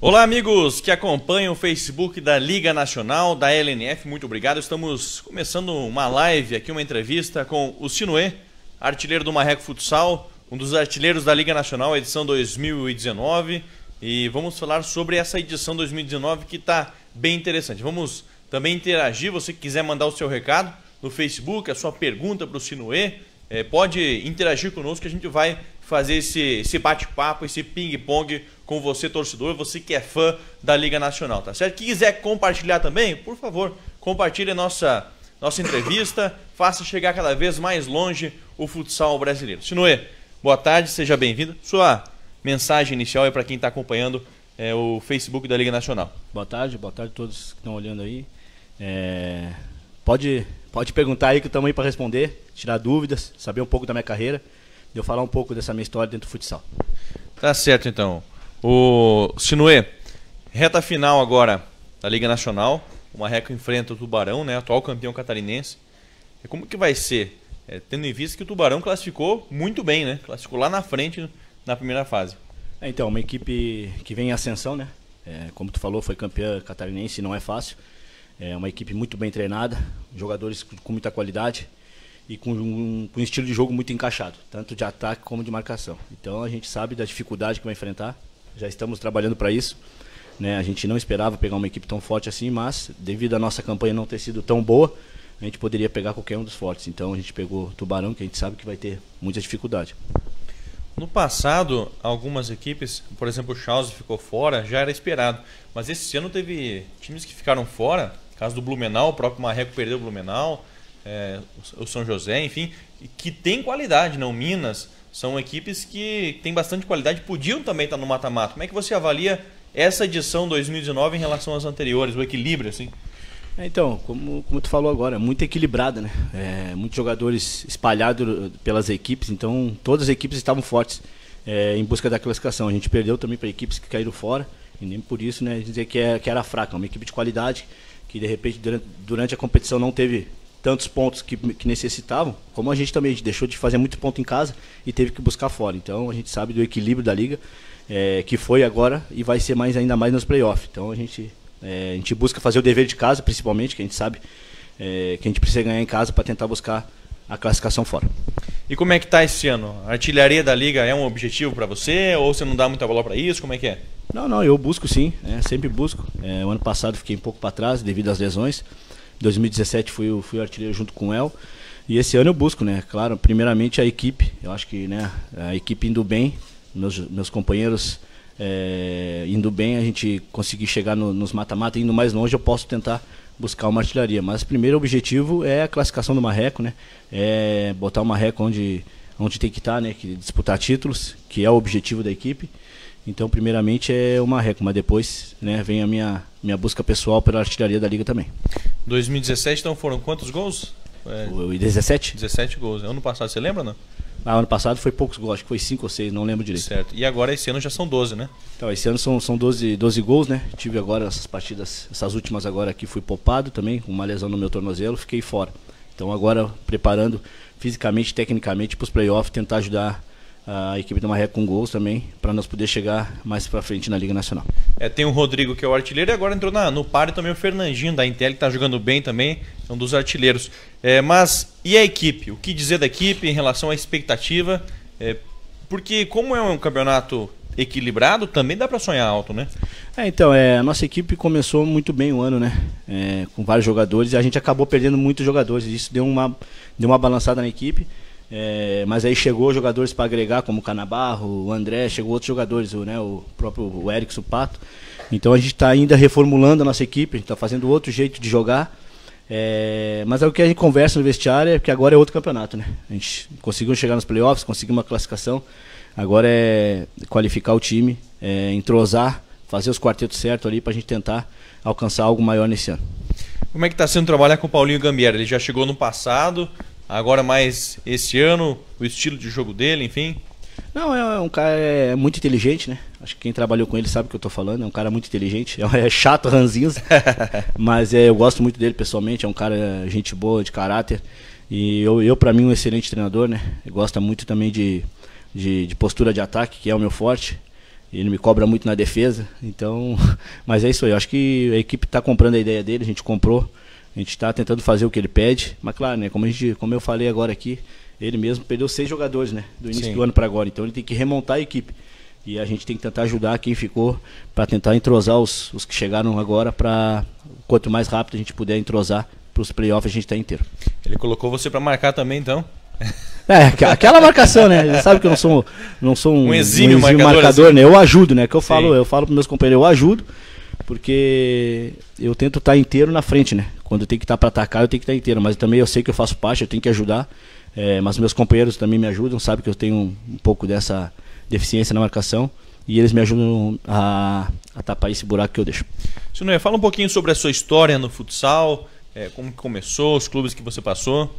Olá, amigos que acompanham o Facebook da Liga Nacional, da LNF, muito obrigado. Estamos começando uma live aqui, uma entrevista com o Sinuê, artilheiro do Marreco Futsal, um dos artilheiros da Liga Nacional, edição 2019. E vamos falar sobre essa edição 2019 que está bem interessante. Vamos também interagir, você que quiser mandar o seu recado no Facebook, a sua pergunta para o Sinuê, é, eh, pode interagir conosco que a gente vai fazer esse, esse bate-papo, esse ping-pong com você, torcedor, você que é fã da Liga Nacional, tá certo? Que quiser compartilhar também, por favor, compartilhe nossa, nossa entrevista, faça chegar cada vez mais longe o futsal brasileiro. Sinoe, boa tarde, seja bem-vindo. Sua mensagem inicial é para quem está acompanhando é, o Facebook da Liga Nacional. Boa tarde, boa tarde a todos que estão olhando aí. É... pode, pode perguntar aí que estamos aí para responder, tirar dúvidas, saber um pouco da minha carreira de eu falar um pouco dessa minha história dentro do futsal. Tá certo, então. O Sinuê, reta final agora da Liga Nacional. O Marreco enfrenta o Tubarão, né? Atual campeão catarinense. E como que vai ser? É, tendo em vista que o Tubarão classificou muito bem, né? Classificou lá na frente na primeira fase. É, então, uma equipe que vem em ascensão, né? É, como tu falou, foi campeã catarinense, não é fácil. É uma equipe muito bem treinada, jogadores com muita qualidade e com um, com um, estilo de jogo muito encaixado, tanto de ataque como de marcação. Então a gente sabe da dificuldade que vai enfrentar, já estamos trabalhando para isso. Né? A gente não esperava pegar uma equipe tão forte assim, mas devido à nossa campanha não ter sido tão boa, a gente poderia pegar qualquer um dos fortes. Então a gente pegou Tubarão, que a gente sabe que vai ter muita dificuldade. No passado, algumas equipes, por exemplo, o Charles ficou fora, já era esperado. Mas esse ano teve times que ficaram fora, caso do Blumenau, o próprio Marreco perdeu o Blumenau é, o São José, enfim, que tem qualidade, não Minas. São equipes que têm bastante qualidade, podiam também estar no mata-mata. Como é que você avalia essa edição 2019 em relação às anteriores, o equilíbrio, assim? É, então, como, como tu falou agora, é muito equilibrada, né? É, muitos jogadores espalhados pelas equipes, então todas as equipes estavam fortes é, em busca da classificação. A gente perdeu também para equipes que caíram fora, e nem por isso, né, dizer que, é, que era fraca, é uma equipe de qualidade, que de repente durante, durante a competição não teve tantos pontos que, que necessitavam, como a gente também deixou de fazer muito ponto em casa e teve que buscar fora. Então a gente sabe do equilíbrio da liga, é, que foi agora e vai ser mais ainda mais nos playoffs. Então a gente, é, a gente busca fazer o dever de casa, principalmente, que a gente sabe é, que a gente precisa ganhar em casa para tentar buscar a classificação fora. E como é que está esse ano? A artilharia da liga é um objetivo para você ou você não dá muita bola para isso? Como é que é? Não, não, eu busco sim, né? sempre busco. É, o ano passado fiquei um pouco para trás devido às lesões. 2017 fui, fui artilheiro junto com o El. E esse ano eu busco, né? Claro, primeiramente a equipe. Eu acho que né, a equipe indo bem, meus, meus companheiros é, indo bem, a gente conseguir chegar no, nos mata-mata, indo mais longe, eu posso tentar buscar uma artilharia. Mas o primeiro objetivo é a classificação do Marreco, né? É botar o Marreco onde, onde tem que estar, tá, né? Que disputar títulos, que é o objetivo da equipe. Então, primeiramente é o Marreco, mas depois né, vem a minha, minha busca pessoal pela artilharia da Liga também. 2017, então, foram quantos gols? 17? É. 17 gols. Ano passado, você lembra, não? Ah, ano passado foi poucos gols, acho que foi 5 ou 6, não lembro direito. Certo. E agora esse ano já são 12, né? Então, esse ano são, são 12, 12 gols, né? Tive agora essas partidas, essas últimas agora aqui fui poupado também, com uma lesão no meu tornozelo, fiquei fora. Então agora preparando fisicamente, tecnicamente para os playoffs, tentar ajudar a equipe do Marreco com gols também, para nós poder chegar mais para frente na Liga Nacional. É, tem o Rodrigo que é o artilheiro e agora entrou na, no par também o Fernandinho da Intel que está jogando bem também, é um dos artilheiros. É, mas e a equipe? O que dizer da equipe em relação à expectativa? É, porque como é um campeonato equilibrado, também dá para sonhar alto, né? É, então, é, a nossa equipe começou muito bem o ano, né? É, com vários jogadores e a gente acabou perdendo muitos jogadores. Isso deu uma, deu uma balançada na equipe. É, mas aí chegou jogadores para agregar, como o Canabarro, o André, chegou outros jogadores, o, né, o próprio o Erickson Pato. Então a gente está ainda reformulando a nossa equipe, a gente está fazendo outro jeito de jogar. É, mas é o que a gente conversa no vestiário, é que agora é outro campeonato, né? A gente conseguiu chegar nos playoffs, conseguiu uma classificação. Agora é qualificar o time, é entrosar, fazer os quartetos certos ali para a gente tentar alcançar algo maior nesse ano. Como é que está sendo trabalhar com o Paulinho Gambier? Ele já chegou no passado, agora mais esse ano, o estilo de jogo dele, enfim? Não, é, é um cara é muito inteligente, né? Acho que quem trabalhou com ele sabe o que eu tô falando. É um cara muito inteligente. É chato, ranzinhos mas é, eu gosto muito dele pessoalmente. É um cara, gente boa, de caráter. E eu, eu para mim, um excelente treinador, né? Gosta muito também de, de, de, postura de ataque, que é o meu forte. Ele me cobra muito na defesa. Então, mas é isso aí. Eu acho que a equipe tá comprando a ideia dele. A gente comprou. A gente está tentando fazer o que ele pede, mas claro, né, como, a gente, como eu falei agora aqui, ele mesmo perdeu seis jogadores né, do início Sim. do ano para agora, então ele tem que remontar a equipe. E a gente tem que tentar ajudar quem ficou para tentar entrosar os, os que chegaram agora para quanto mais rápido a gente puder entrosar para os playoffs a gente está inteiro. Ele colocou você para marcar também, então? É, aquela marcação, né? Ele sabe que eu não sou, não sou um, um exímio, um exímio marcador, marcador assim. né? Eu ajudo, né? Que eu falo, Sim. eu falo para meus companheiros, eu ajudo, porque eu tento estar tá inteiro na frente, né? Quando eu tenho que estar para atacar, eu tenho que estar inteiro. Mas também eu sei que eu faço parte, eu tenho que ajudar. É, mas meus companheiros também me ajudam, sabe que eu tenho um, um pouco dessa deficiência na marcação e eles me ajudam a, a tapar esse buraco que eu deixo. Sinuia, fala um pouquinho sobre a sua história no futsal, é, como começou, os clubes que você passou.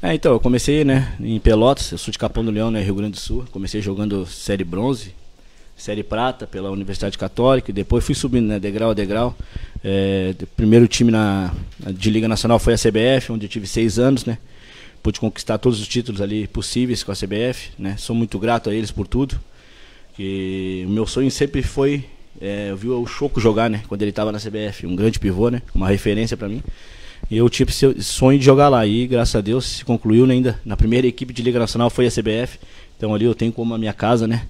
É, então, eu comecei né, em Pelotas, eu sou de Capão do Leão, né, Rio Grande do Sul. Comecei jogando Série Bronze, Série Prata pela Universidade Católica e depois fui subindo, né, degrau a degrau. É, primeiro time na, de Liga Nacional foi a CBF, onde eu tive seis anos, né? Pude conquistar todos os títulos ali possíveis com a CBF, né? Sou muito grato a eles por tudo. Que o meu sonho sempre foi é, eu vi o Choco jogar, né? Quando ele estava na CBF, um grande pivô, né? Uma referência para mim. E eu tive esse sonho de jogar lá. E graças a Deus se concluiu né, ainda. Na primeira equipe de Liga Nacional foi a CBF. Então ali eu tenho como a minha casa, né?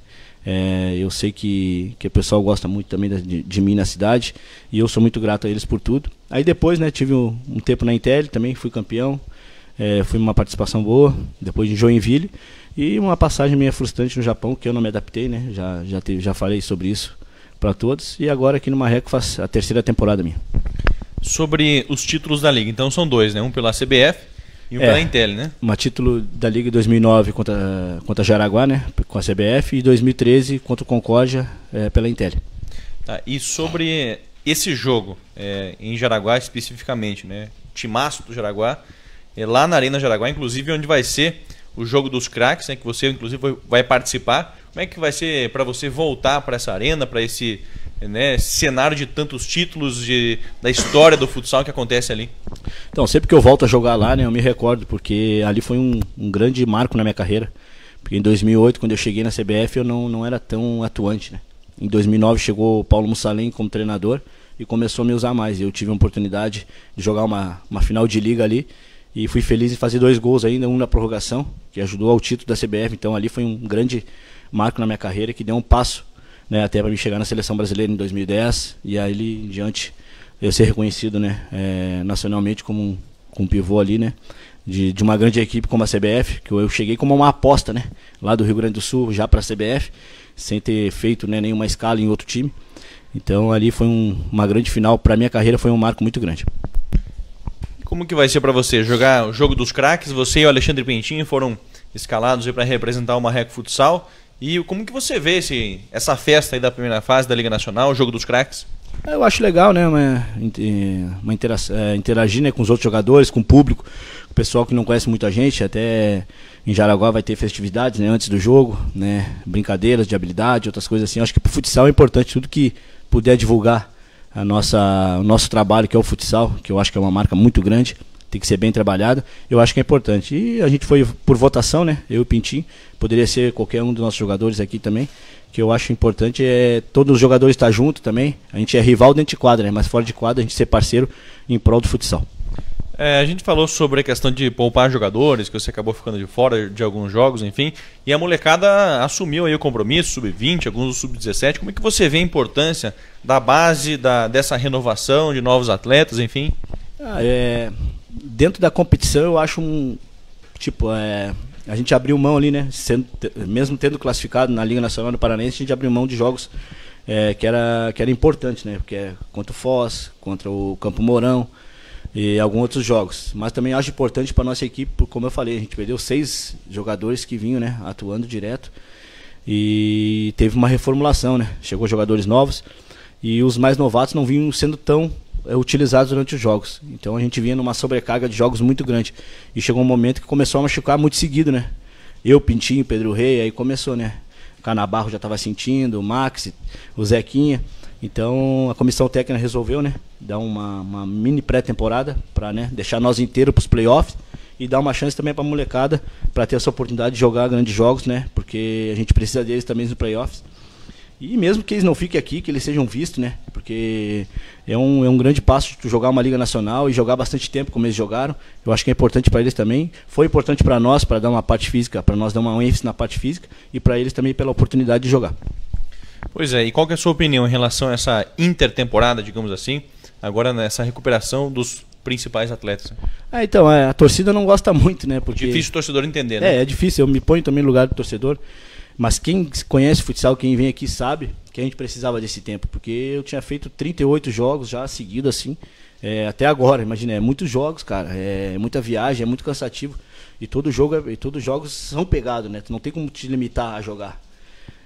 É, eu sei que, que o pessoal gosta muito também de, de, mim na cidade e eu sou muito grato a eles por tudo. Aí depois, né, tive um, um tempo na Intel também, fui campeão, é, fui uma participação boa, depois de Joinville e uma passagem meio frustrante no Japão que eu não me adaptei, né? Já já já falei sobre isso para todos e agora aqui no Marreco faz a terceira temporada minha. Sobre os títulos da liga, então são dois, né? Um pela CBF e um é, pela Intel, né? Uma título da Liga 2009 contra, contra Jaraguá, né? Com a CBF. E 2013 contra o Concórdia é, pela Intel. Tá, e sobre esse jogo, é, em Jaraguá especificamente, né? Timaço do Jaraguá. É lá na Arena Jaraguá, inclusive, onde vai ser o jogo dos craques, né? Que você, inclusive, vai participar. Como é que vai ser para você voltar para essa arena, para esse né, cenário de tantos títulos de, da história do futsal que acontece ali? Então, sempre que eu volto a jogar lá, né, eu me recordo, porque ali foi um, um grande marco na minha carreira. Porque em 2008, quando eu cheguei na CBF, eu não, não era tão atuante, né? Em 2009 chegou o Paulo Mussalem como treinador e começou a me usar mais. Eu tive a oportunidade de jogar uma, uma final de liga ali e fui feliz em fazer dois gols ainda, um na prorrogação, que ajudou ao título da CBF. Então ali foi um grande marco na minha carreira que deu um passo né, até para me chegar na seleção brasileira em 2010 e aí ele em diante eu ser reconhecido né, é, nacionalmente como um, como um pivô ali, né? De, de uma grande equipe como a CBF, que eu, cheguei como uma aposta, né? Lá do Rio Grande do Sul, já para a CBF, sem ter feito né, nenhuma escala em outro time. Então ali foi um, uma grande final para minha carreira, foi um marco muito grande. Como que vai ser para você jogar o jogo dos craques? Você e o Alexandre Pentinho foram escalados para representar o Marreco Futsal e como que você vê esse, essa festa aí da primeira fase da Liga Nacional, o jogo dos craques? Eu acho legal, né? Uma, uma intera é, interagir né, com os outros jogadores, com o público, com o pessoal que não conhece muita gente. Até em Jaraguá vai ter festividades né, antes do jogo, né? Brincadeiras de habilidade, outras coisas assim. Eu acho que pro futsal é importante tudo que puder divulgar a nossa, o nosso trabalho, que é o futsal, que eu acho que é uma marca muito grande tem que ser bem trabalhado. Eu acho que é importante. E a gente foi por votação, né? Eu e Pintim, poderia ser qualquer um dos nossos jogadores aqui também. Que eu acho importante é todos os jogadores estar junto também. A gente é rival dentro de quadra, né? mas fora de quadra a gente ser parceiro em prol do futsal. É, a gente falou sobre a questão de poupar jogadores, que você acabou ficando de fora de alguns jogos, enfim. E a molecada assumiu aí o compromisso, sub-20, alguns sub-17. Como é que você vê a importância da base, da, dessa renovação de novos atletas, enfim? Ah, é, dentro da competição, eu acho um. Tipo, é, a gente abriu mão ali, né? Sendo, mesmo tendo classificado na Liga Nacional do Paranaense, a gente abriu mão de jogos é, que, era, que era importante, né? Porque é contra o Foz, contra o Campo Mourão e alguns outros jogos. Mas também acho importante para nossa equipe, porque, como eu falei, a gente perdeu seis jogadores que vinham, né? Atuando direto. E teve uma reformulação, né? Chegou jogadores novos e os mais novatos não vinham sendo tão é utilizados durante os jogos. Então a gente vinha numa sobrecarga de jogos muito grande. E chegou um momento que começou a machucar muito seguido, né? Eu, Pintinho, Pedro Rei, aí começou, né? O Canabarro já estava sentindo, o Max, o Zequinha. Então a comissão técnica resolveu, né? Dar uma, uma mini pré-temporada para né, deixar nós inteiros para os playoffs e dar uma chance também para a molecada para ter essa oportunidade de jogar grandes jogos, né? Porque a gente precisa deles também nos playoffs. E mesmo que eles não fiquem aqui, que eles sejam vistos, né? Porque é um, é um grande passo jogar uma Liga Nacional e jogar bastante tempo como eles jogaram. Eu acho que é importante para eles também. Foi importante para nós, para dar uma parte física, para nós dar uma ênfase na parte física e para eles também pela oportunidade de jogar. Pois é, e qual é a sua opinião em relação a essa intertemporada, digamos assim, agora nessa recuperação dos principais atletas. Ah, então, é, então, a torcida não gosta muito, né? Porque... Difícil o torcedor entender, né? É, é difícil, eu me ponho também no lugar do torcedor. Mas quem conhece futsal, quem vem aqui sabe que a gente precisava desse tempo, porque eu tinha feito 38 jogos já seguido assim, é, até agora, imagina, é muitos jogos, cara, é muita viagem, é muito cansativo. E todo jogo, é, e todos os jogos são pegados, né? Tu não tem como te limitar a jogar.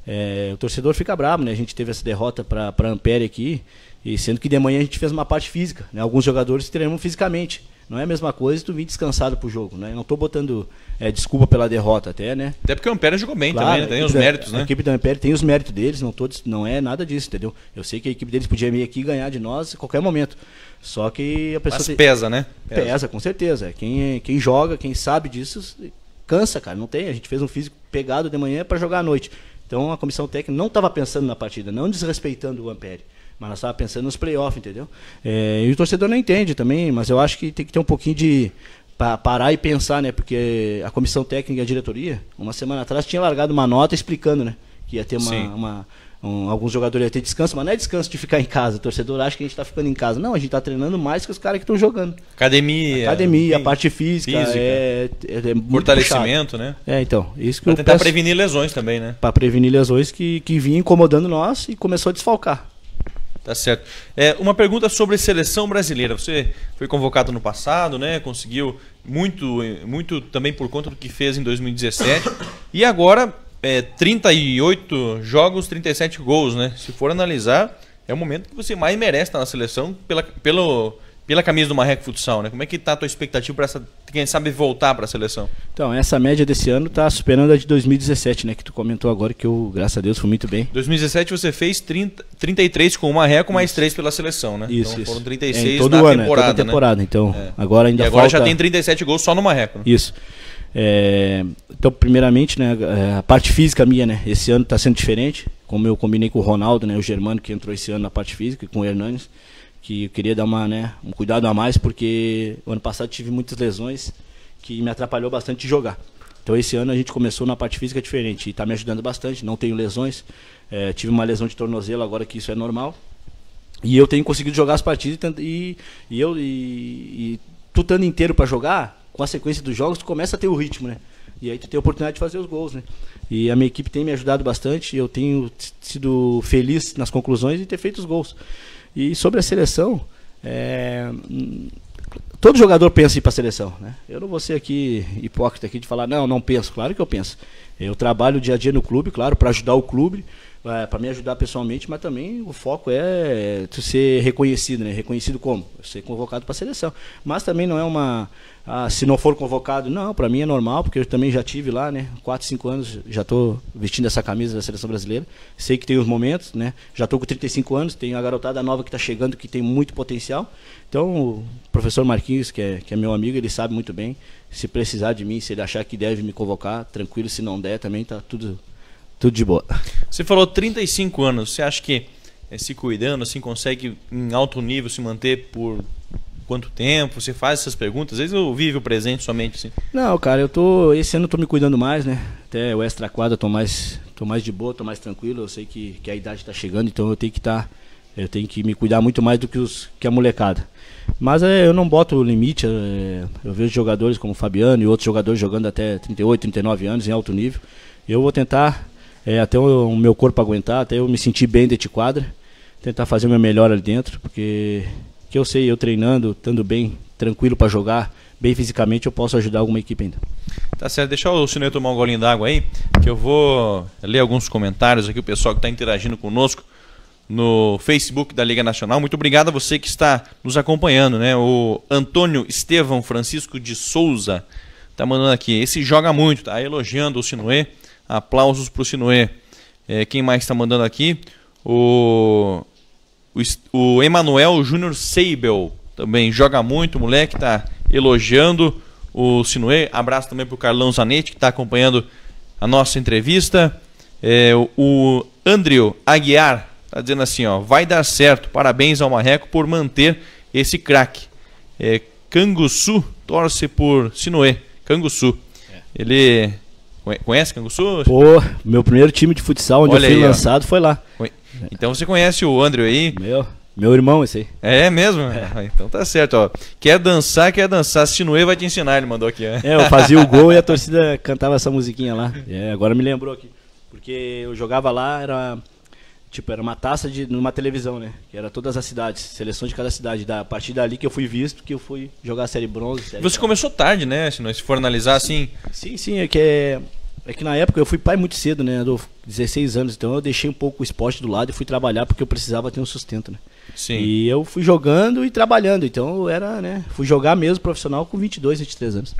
É, o torcedor fica bravo, né? A gente teve essa derrota para para Ampere aqui, e sendo que de manhã a gente fez uma parte física, né? Alguns jogadores treinam fisicamente. Não é a mesma coisa tu vir descansado pro jogo, né? não tô botando é, desculpa pela derrota até, né? Até porque o Ampere jogou bem claro, também, né? tem é, os é, méritos, né? A equipe do Ampere tem os méritos deles, não, todos, não é nada disso, entendeu? Eu sei que a equipe deles podia vir aqui ganhar de nós a qualquer momento. Só que a pessoa. Mas pesa, né? Pesa. pesa, com certeza. Quem, é, quem joga, quem sabe disso, cansa, cara. Não tem. A gente fez um físico pegado de manhã para jogar à noite. Então a comissão técnica não estava pensando na partida, não desrespeitando o Ampere, mas nós estávamos pensando nos playoffs, entendeu? É, e o torcedor não entende também, mas eu acho que tem que ter um pouquinho de parar e pensar, né? Porque a comissão técnica e a diretoria, uma semana atrás, tinha largado uma nota explicando, né? Que ia ter uma. uma um, alguns jogadores iam ter descanso, mas não é descanso de ficar em casa. O torcedor acha que a gente está ficando em casa. Não, a gente está treinando mais que os caras que estão jogando. Academia. Academia, a parte física. física é, é, é fortalecimento, né? É, então. Isso que pra tentar peço, prevenir lesões também, né? Para prevenir lesões que, que vinha incomodando nós e começou a desfalcar. Tá certo. É, uma pergunta sobre seleção brasileira. Você foi convocado no passado, né? Conseguiu muito, muito também por conta do que fez em 2017. E agora, é, 38 jogos, 37 gols, né? Se for analisar, é o momento que você mais merece estar na seleção pela, pelo pela camisa do Marreco Futsal, né? Como é que está a tua expectativa para essa, quem sabe voltar para a seleção? Então, essa média desse ano está superando a de 2017, né, que tu comentou agora que eu, graças a Deus, fui muito bem. 2017 você fez 30, 33 com o Marreco mais 3 pela seleção, né? Isso, então, isso. foram 36 é, em todo na ano, temporada, é, né? toda temporada, né? então. É. Agora ainda e agora falta... já tem 37 gols só no Marreco. Né? Isso. É, então, primeiramente, né, a parte física minha, né, esse ano está sendo diferente. Como eu combinei com o Ronaldo, né, o Germano que entrou esse ano na parte física, e com o Hernanes que eu queria dar uma, né, um cuidado a mais, porque ano passado tive muitas lesões que me atrapalhou bastante jogar. Então esse ano a gente começou na parte física diferente e está me ajudando bastante, não tenho lesões. É, tive uma lesão de tornozelo agora que isso é normal. E eu tenho conseguido jogar as partidas e, e eu e, e tu estando inteiro para jogar, com a sequência dos jogos, tu começa a ter o ritmo, né? E aí tu tem a oportunidade de fazer os gols, né? E a minha equipe tem me ajudado bastante, eu tenho sido feliz nas conclusões e ter feito os gols. E sobre a seleção, é, todo jogador pensa em ir para a seleção, né? Eu não vou ser aqui hipócrita aqui de falar não, não penso. Claro que eu penso. Eu trabalho dia a dia no clube, claro, para ajudar o clube, é, para me ajudar pessoalmente, mas também o foco é tu é ser reconhecido, né? Reconhecido como? Ser convocado para a seleção. Mas também não é uma. Ah, se não for convocado, não, para mim é normal, porque eu também já tive lá, né? 4, 5 anos já estou vestindo essa camisa da seleção brasileira. Sei que tem os momentos, né? Já estou com 35 anos, tenho a garotada nova que está chegando, que tem muito potencial. Então, o professor Marquinhos, que é, que é meu amigo, ele sabe muito bem. Se precisar de mim, se ele achar que deve me convocar, tranquilo, se não der, também está tudo tudo de boa. Você falou 35 anos. Você acha que é, se cuidando, assim, consegue em alto nível se manter por quanto tempo? Você faz essas perguntas? Às vezes eu vivo o presente somente, assim. Não, cara, eu tô. Esse ano eu tô me cuidando mais, né? Até o extra quadra tô mais, tô mais de boa, tô mais tranquilo. Eu sei que, que a idade tá chegando, então eu tenho que estar. Tá, eu tenho que me cuidar muito mais do que, os, que a molecada. Mas é, eu não boto limite. É, eu vejo jogadores como o Fabiano e outros jogadores jogando até 38, 39 anos em alto nível. Eu vou tentar é, até o, o, meu corpo aguentar, até eu me sentir bem dentro de quadra, tentar fazer o meu melhor ali dentro, porque que eu sei, eu treinando, estando bem, tranquilo para jogar, bem fisicamente, eu posso ajudar alguma equipe ainda. Tá certo, deixa o Sineio tomar um golinho d'água aí, que eu vou ler alguns comentários aqui, o pessoal que está interagindo conosco no Facebook da Liga Nacional. Muito obrigado a você que está nos acompanhando, né? O Antônio Estevão Francisco de Souza tá mandando aqui. Esse joga muito, tá elogiando o Sinuê. Aplausos para o Sinuê. É, quem mais está mandando aqui? O, o, o Emanuel Júnior Seibel também joga muito, moleque, está elogiando o Sinuê. Abraço também para o Carlão Zanetti, que está acompanhando a nossa entrevista. É, o Andrew Aguiar está dizendo assim: ó, vai dar certo. Parabéns ao Marreco por manter esse craque. É, Canguçu torce por Sinuê. Canguçu. É. Ele Conhece Canguçu? Pô, meu primeiro time de futsal onde Olha eu fui aí, lançado ó. foi lá. Então você conhece o André aí? Meu, meu irmão esse aí. É, é mesmo? É. Ah, então tá certo, ó. Quer dançar, quer dançar, se não é, vai te ensinar, ele mandou aqui. É, eu fazia o gol e a torcida cantava essa musiquinha lá. É, agora me lembrou aqui. Porque eu jogava lá, era Tipo, era uma taça de numa televisão, né? Que era todas as cidades, seleção de cada cidade. Da, a partir dali que eu fui visto, que eu fui jogar a série bronze. Série Você começou tarde, né? Se, nós for analisar assim. Sim, sim, é que é, é que na época eu fui pai muito cedo, né? do 16 anos, então eu deixei um pouco o esporte do lado e fui trabalhar porque eu precisava ter um sustento, né? Sim. E eu fui jogando e trabalhando, então era, né? Fui jogar mesmo profissional com 22, 23 anos.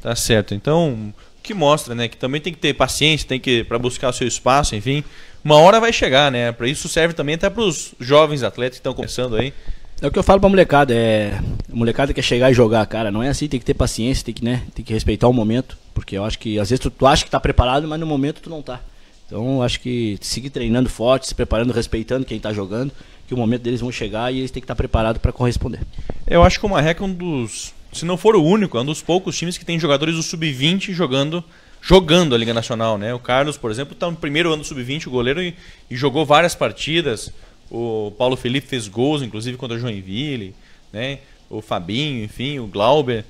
Tá certo. Então, que mostra, né? Que também tem que ter paciência, tem que para buscar o seu espaço, enfim uma hora vai chegar, né? Para isso serve também até para os jovens atletas que estão começando aí. É o que eu falo pra molecada, é. molecada quer chegar e jogar, cara. Não é assim, tem que ter paciência, tem que, né, tem que respeitar o momento. Porque eu acho que, às vezes, tu, tu acha que tá preparado, mas no momento tu não tá. Então, acho que seguir treinando forte, se preparando, respeitando quem tá jogando, que o momento deles vão chegar e eles têm que estar tá preparados para corresponder. Eu acho que o Marreca é um dos. Se não for o único, é um dos poucos times que tem jogadores do Sub-20 jogando jogando a Liga Nacional, né? O Carlos, por exemplo, está no primeiro ano sub-20, o goleiro e, e, jogou várias partidas. O Paulo Felipe fez gols, inclusive contra o Joinville, né? O Fabinho, enfim, o Glauber.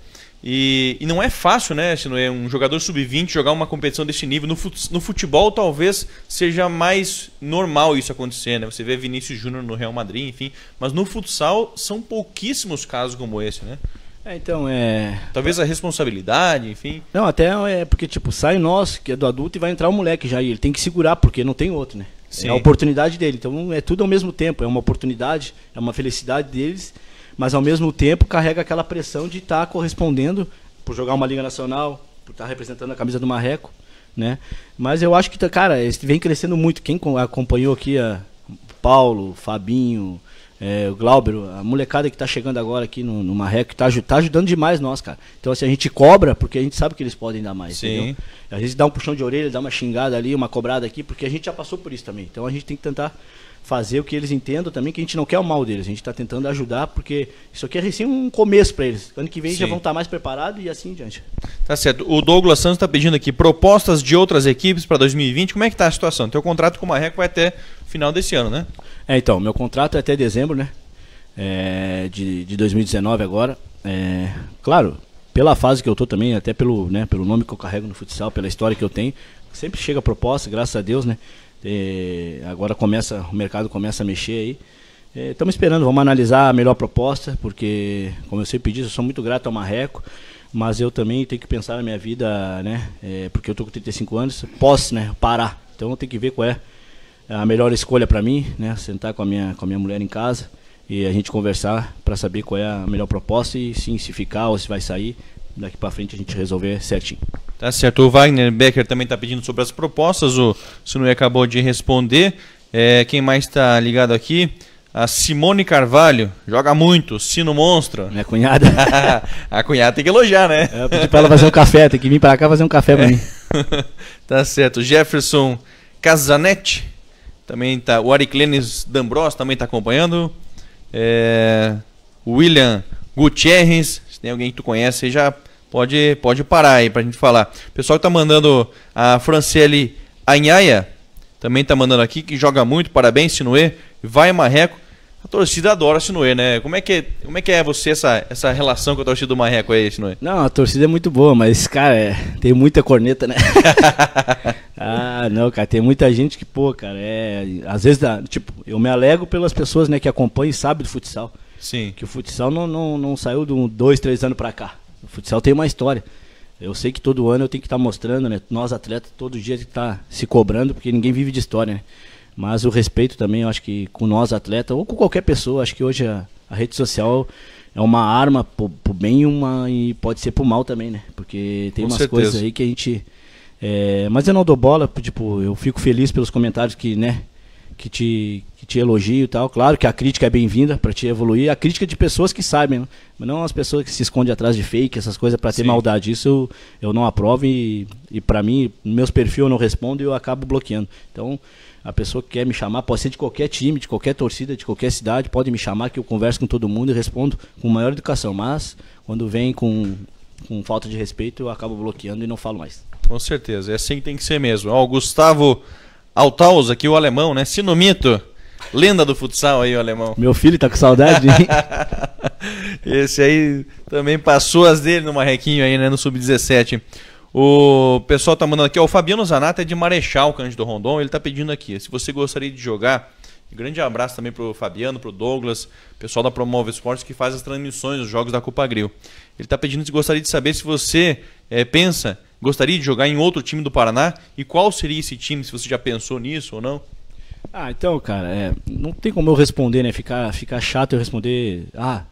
E, e não é fácil, né? Se não é um jogador sub-20 jogar uma competição desse nível no, fut, no futebol, talvez seja mais normal isso acontecer, né? Você vê Vinícius Júnior no Real Madrid, enfim, mas no futsal são pouquíssimos casos como esse, né? É, então, é. Talvez a responsabilidade, enfim. Não, até é porque, tipo, sai nós, que é do adulto, e vai entrar o moleque já. E ele tem que segurar, porque não tem outro, né? É Sim. É a oportunidade dele. Então é tudo ao mesmo tempo. É uma oportunidade, é uma felicidade deles, mas ao mesmo tempo carrega aquela pressão de estar tá correspondendo por jogar uma Liga Nacional, por estar tá representando a camisa do Marreco, né? Mas eu acho que, cara, vem crescendo muito. Quem acompanhou aqui a Paulo, Fabinho é, o Glauber, a molecada que está chegando agora aqui no, no Marreco, está tá ajudando demais nós, cara. Então, assim, a gente cobra porque a gente sabe que eles podem dar mais, Sim. entendeu? Às vezes dá um puxão de orelha, dá uma xingada ali, uma cobrada aqui, porque a gente já passou por isso também. Então, a gente tem que tentar fazer o que eles entendam também, que a gente não quer o mal deles. A gente está tentando ajudar, porque isso aqui é recém um começo para eles. Ano que vem Sim. já vão estar tá mais preparados e assim em diante. Tá certo. O Douglas Santos está pedindo aqui propostas de outras equipes para 2020. Como é que está a situação? Teu contrato com o Marreco vai até final desse ano, né? É, então, meu contrato é até dezembro, né? É, de, de 2019 agora. É, claro, pela fase que eu tô também, até pelo, né, pelo nome que eu carrego no futsal, pela história que eu tenho, sempre chega proposta, graças a Deus, né? E é, agora começa, o mercado começa a mexer aí. Estamos é, esperando, vamos analisar a melhor proposta, porque, como eu sempre disse, eu sou muito grato ao Marreco, mas eu também tenho que pensar na minha vida, né? É, porque eu tô com 35 anos, posso, né? Parar. Então eu tenho que ver qual é é a melhor escolha para mim, né? Sentar com a minha com a minha mulher em casa e a gente conversar para saber qual é a melhor proposta e sim se ficar ou se vai sair. Daqui para frente a gente resolver certinho. Tá certo. O Wagner Becker também está pedindo sobre as propostas. O Sunui acabou de responder. É, quem mais está ligado aqui? A Simone Carvalho joga muito, sino monstro. Minha cunhada. a cunhada tem que elogiar, né? É, eu pedi para ela fazer um café, tem que vir para cá fazer um café para é. mim. tá certo. Jefferson Casanetti também tá o Ariclenes D'Ambros também está acompanhando. É, William Gutierrez, se tem alguém que tu conhece, já pode pode parar aí para a gente falar. O pessoal que tá mandando a Franciele Anhaia também está mandando aqui que joga muito, parabéns Sinuê, vai Marreco. A torcida adora Sinuê, né? Como é que como é que é você essa essa relação com a torcida do Marreco aí, Sinuê? Não, a torcida é muito boa, mas cara, é, tem muita corneta, né? Ah, não, cara, tem muita gente que, pô, cara, é. Às vezes Tipo, eu me alego pelas pessoas né, que acompanham e sabem do futsal. Sim. Que o futsal não, não, não saiu de um, dois, três anos pra cá. O futsal tem uma história. Eu sei que todo ano eu tenho que estar tá mostrando, né? Nós atletas, todo dia tem que estar tá se cobrando, porque ninguém vive de história, né? Mas o respeito também, eu acho que com nós atletas, ou com qualquer pessoa, acho que hoje a, a rede social é uma arma pro, pro bem uma, e pode ser pro mal também, né? Porque tem com umas certeza. coisas aí que a gente é, mas eu não dou bola, tipo, eu fico feliz pelos comentários que, né, que te, que te elogio e tal. Claro que a crítica é bem-vinda para te evoluir. A crítica é de pessoas que sabem, né? mas não as pessoas que se escondem atrás de fake, essas coisas para ter maldade. Isso eu, eu não aprovo e, e para mim, meus perfis eu não respondo e eu acabo bloqueando. Então, a pessoa que quer me chamar, pode ser de qualquer time, de qualquer torcida, de qualquer cidade, pode me chamar que eu converso com todo mundo e respondo com maior educação. Mas, quando vem com, com falta de respeito, eu acabo bloqueando e não falo mais. Com certeza, é assim que tem que ser mesmo. Ó, o Gustavo Altaus, aqui o alemão, né? Sinomito, lenda do futsal aí, o alemão. Meu filho tá com saudade, hein? Esse aí também passou as dele no marrequinho aí, né? No sub-17. O pessoal tá mandando aqui, ó, o Fabiano Zanata é de Marechal, Cândido Rondon, ele tá pedindo aqui, se você gostaria de jogar, grande abraço também pro Fabiano, pro Douglas, pessoal da Promove Esportes que faz as transmissões os jogos da Copa Grill. Ele tá pedindo se gostaria de saber se você é, pensa, gostaria de jogar em outro time do Paraná? E qual seria esse time, se você já pensou nisso ou não? Ah, então, cara, é, não tem como eu responder, né? Ficar, ficar chato eu responder. Ah,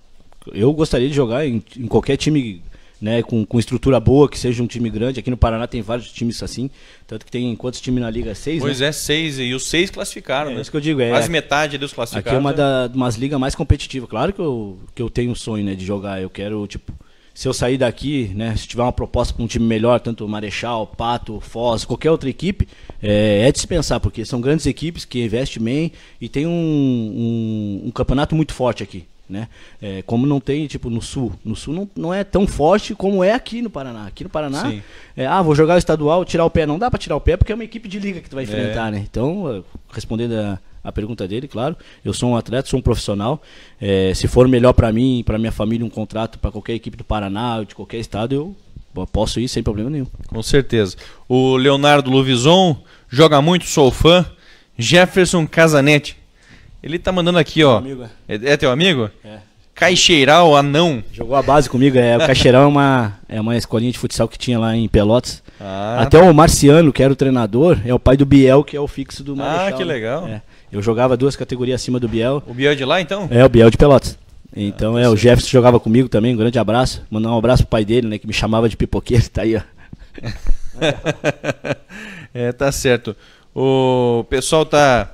eu gostaria de jogar em, em qualquer time né, com, com, estrutura boa, que seja um time grande. Aqui no Paraná tem vários times assim, tanto que tem quantos times na Liga? Seis, Pois né? é, seis, e os seis classificaram, é, né? isso que eu digo. É, Quase metade dos classificaram. Aqui é uma né? das ligas mais competitivas. Claro que eu, que eu tenho um sonho, né, de jogar, eu quero, tipo se eu sair daqui, né, se tiver uma proposta para um time melhor, tanto Marechal, Pato, Foz, qualquer outra equipe, é, é dispensar, porque são grandes equipes que investem bem e tem um, um, um campeonato muito forte aqui. Né? É, como não tem, tipo, no sul. No sul não, não é tão forte como é aqui no Paraná. Aqui no Paraná, é, ah, vou jogar o estadual, tirar o pé. Não dá para tirar o pé porque é uma equipe de liga que tu vai é. enfrentar, né? Então, eh, respondendo a a pergunta dele, claro. Eu sou um atleta, sou um profissional. É, se for melhor para mim, para minha família, um contrato para qualquer equipe do Paraná, de qualquer estado, eu posso ir sem problema nenhum. Com certeza. O Leonardo Luvison joga muito, sou fã. Jefferson Casanete, Ele tá mandando aqui, ó. É. é, é, teu amigo? É. Caixeirão, anão. Jogou a base comigo, é. O Caixeirão é uma, é uma escolinha de futsal que tinha lá em Pelotas. Ah. Até o Marciano, que era o treinador, é o pai do Biel, que é o fixo do ah, Marechal. Ah, que né? legal. É. Eu jogava duas categorias acima do Biel. O Biel é de lá, então? É, o Biel de Pelotas. Ah, então, ah, é, o Jefferson jogava comigo também, um grande abraço. Mandar um abraço pro pai dele, né, que me chamava de pipoqueiro, tá aí, ó. é, tá certo. O pessoal tá...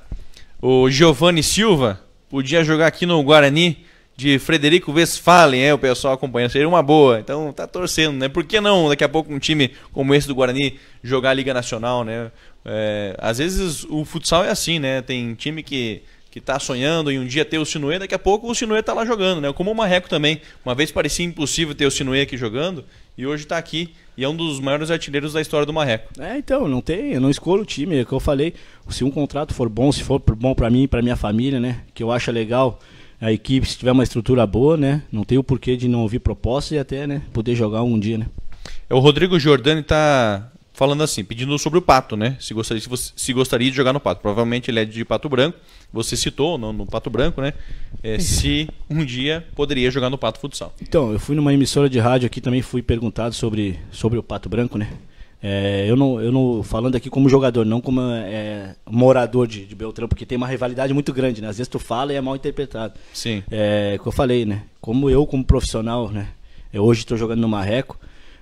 O Giovanni Silva podia jogar aqui no Guarani de Frederico Westphalen, é, o pessoal acompanha, seria uma boa. Então tá torcendo, né? Por que não daqui a pouco um time como esse do Guarani jogar a Liga Nacional, né? É, às vezes o futsal é assim, né? Tem time que que tá sonhando em um dia ter o Sinuê, daqui a pouco o Sinuê tá lá jogando, né? Como o Marreco também, uma vez parecia impossível ter o Sinuê aqui jogando e hoje tá aqui e é um dos maiores artilheiros da história do Marreco. É, então, não tem, eu não escolho o time, é o que eu falei, se um contrato for bom, se for bom para mim, para minha família, né, que eu acho legal, a equipe, se tiver uma estrutura boa, né? Não tem o porquê de não ouvir propostas e até né, poder jogar um dia, né? É, o Rodrigo Giordani está falando assim, pedindo sobre o Pato, né? Se gostaria, se, você, se gostaria de jogar no Pato. Provavelmente ele é de Pato Branco. Você citou no, no Pato Branco, né? É, se um dia poderia jogar no Pato Futsal. Então, eu fui numa emissora de rádio aqui também, fui perguntado sobre, sobre o Pato Branco, né? É, eu, não, eu não falando aqui como jogador, não como é, morador de, de, Beltrão, porque tem uma rivalidade muito grande, né? Às vezes tu fala e é mal interpretado. Sim. É, é o que eu falei, né? Como eu, como profissional, né? Eu hoje estou jogando no Marreco,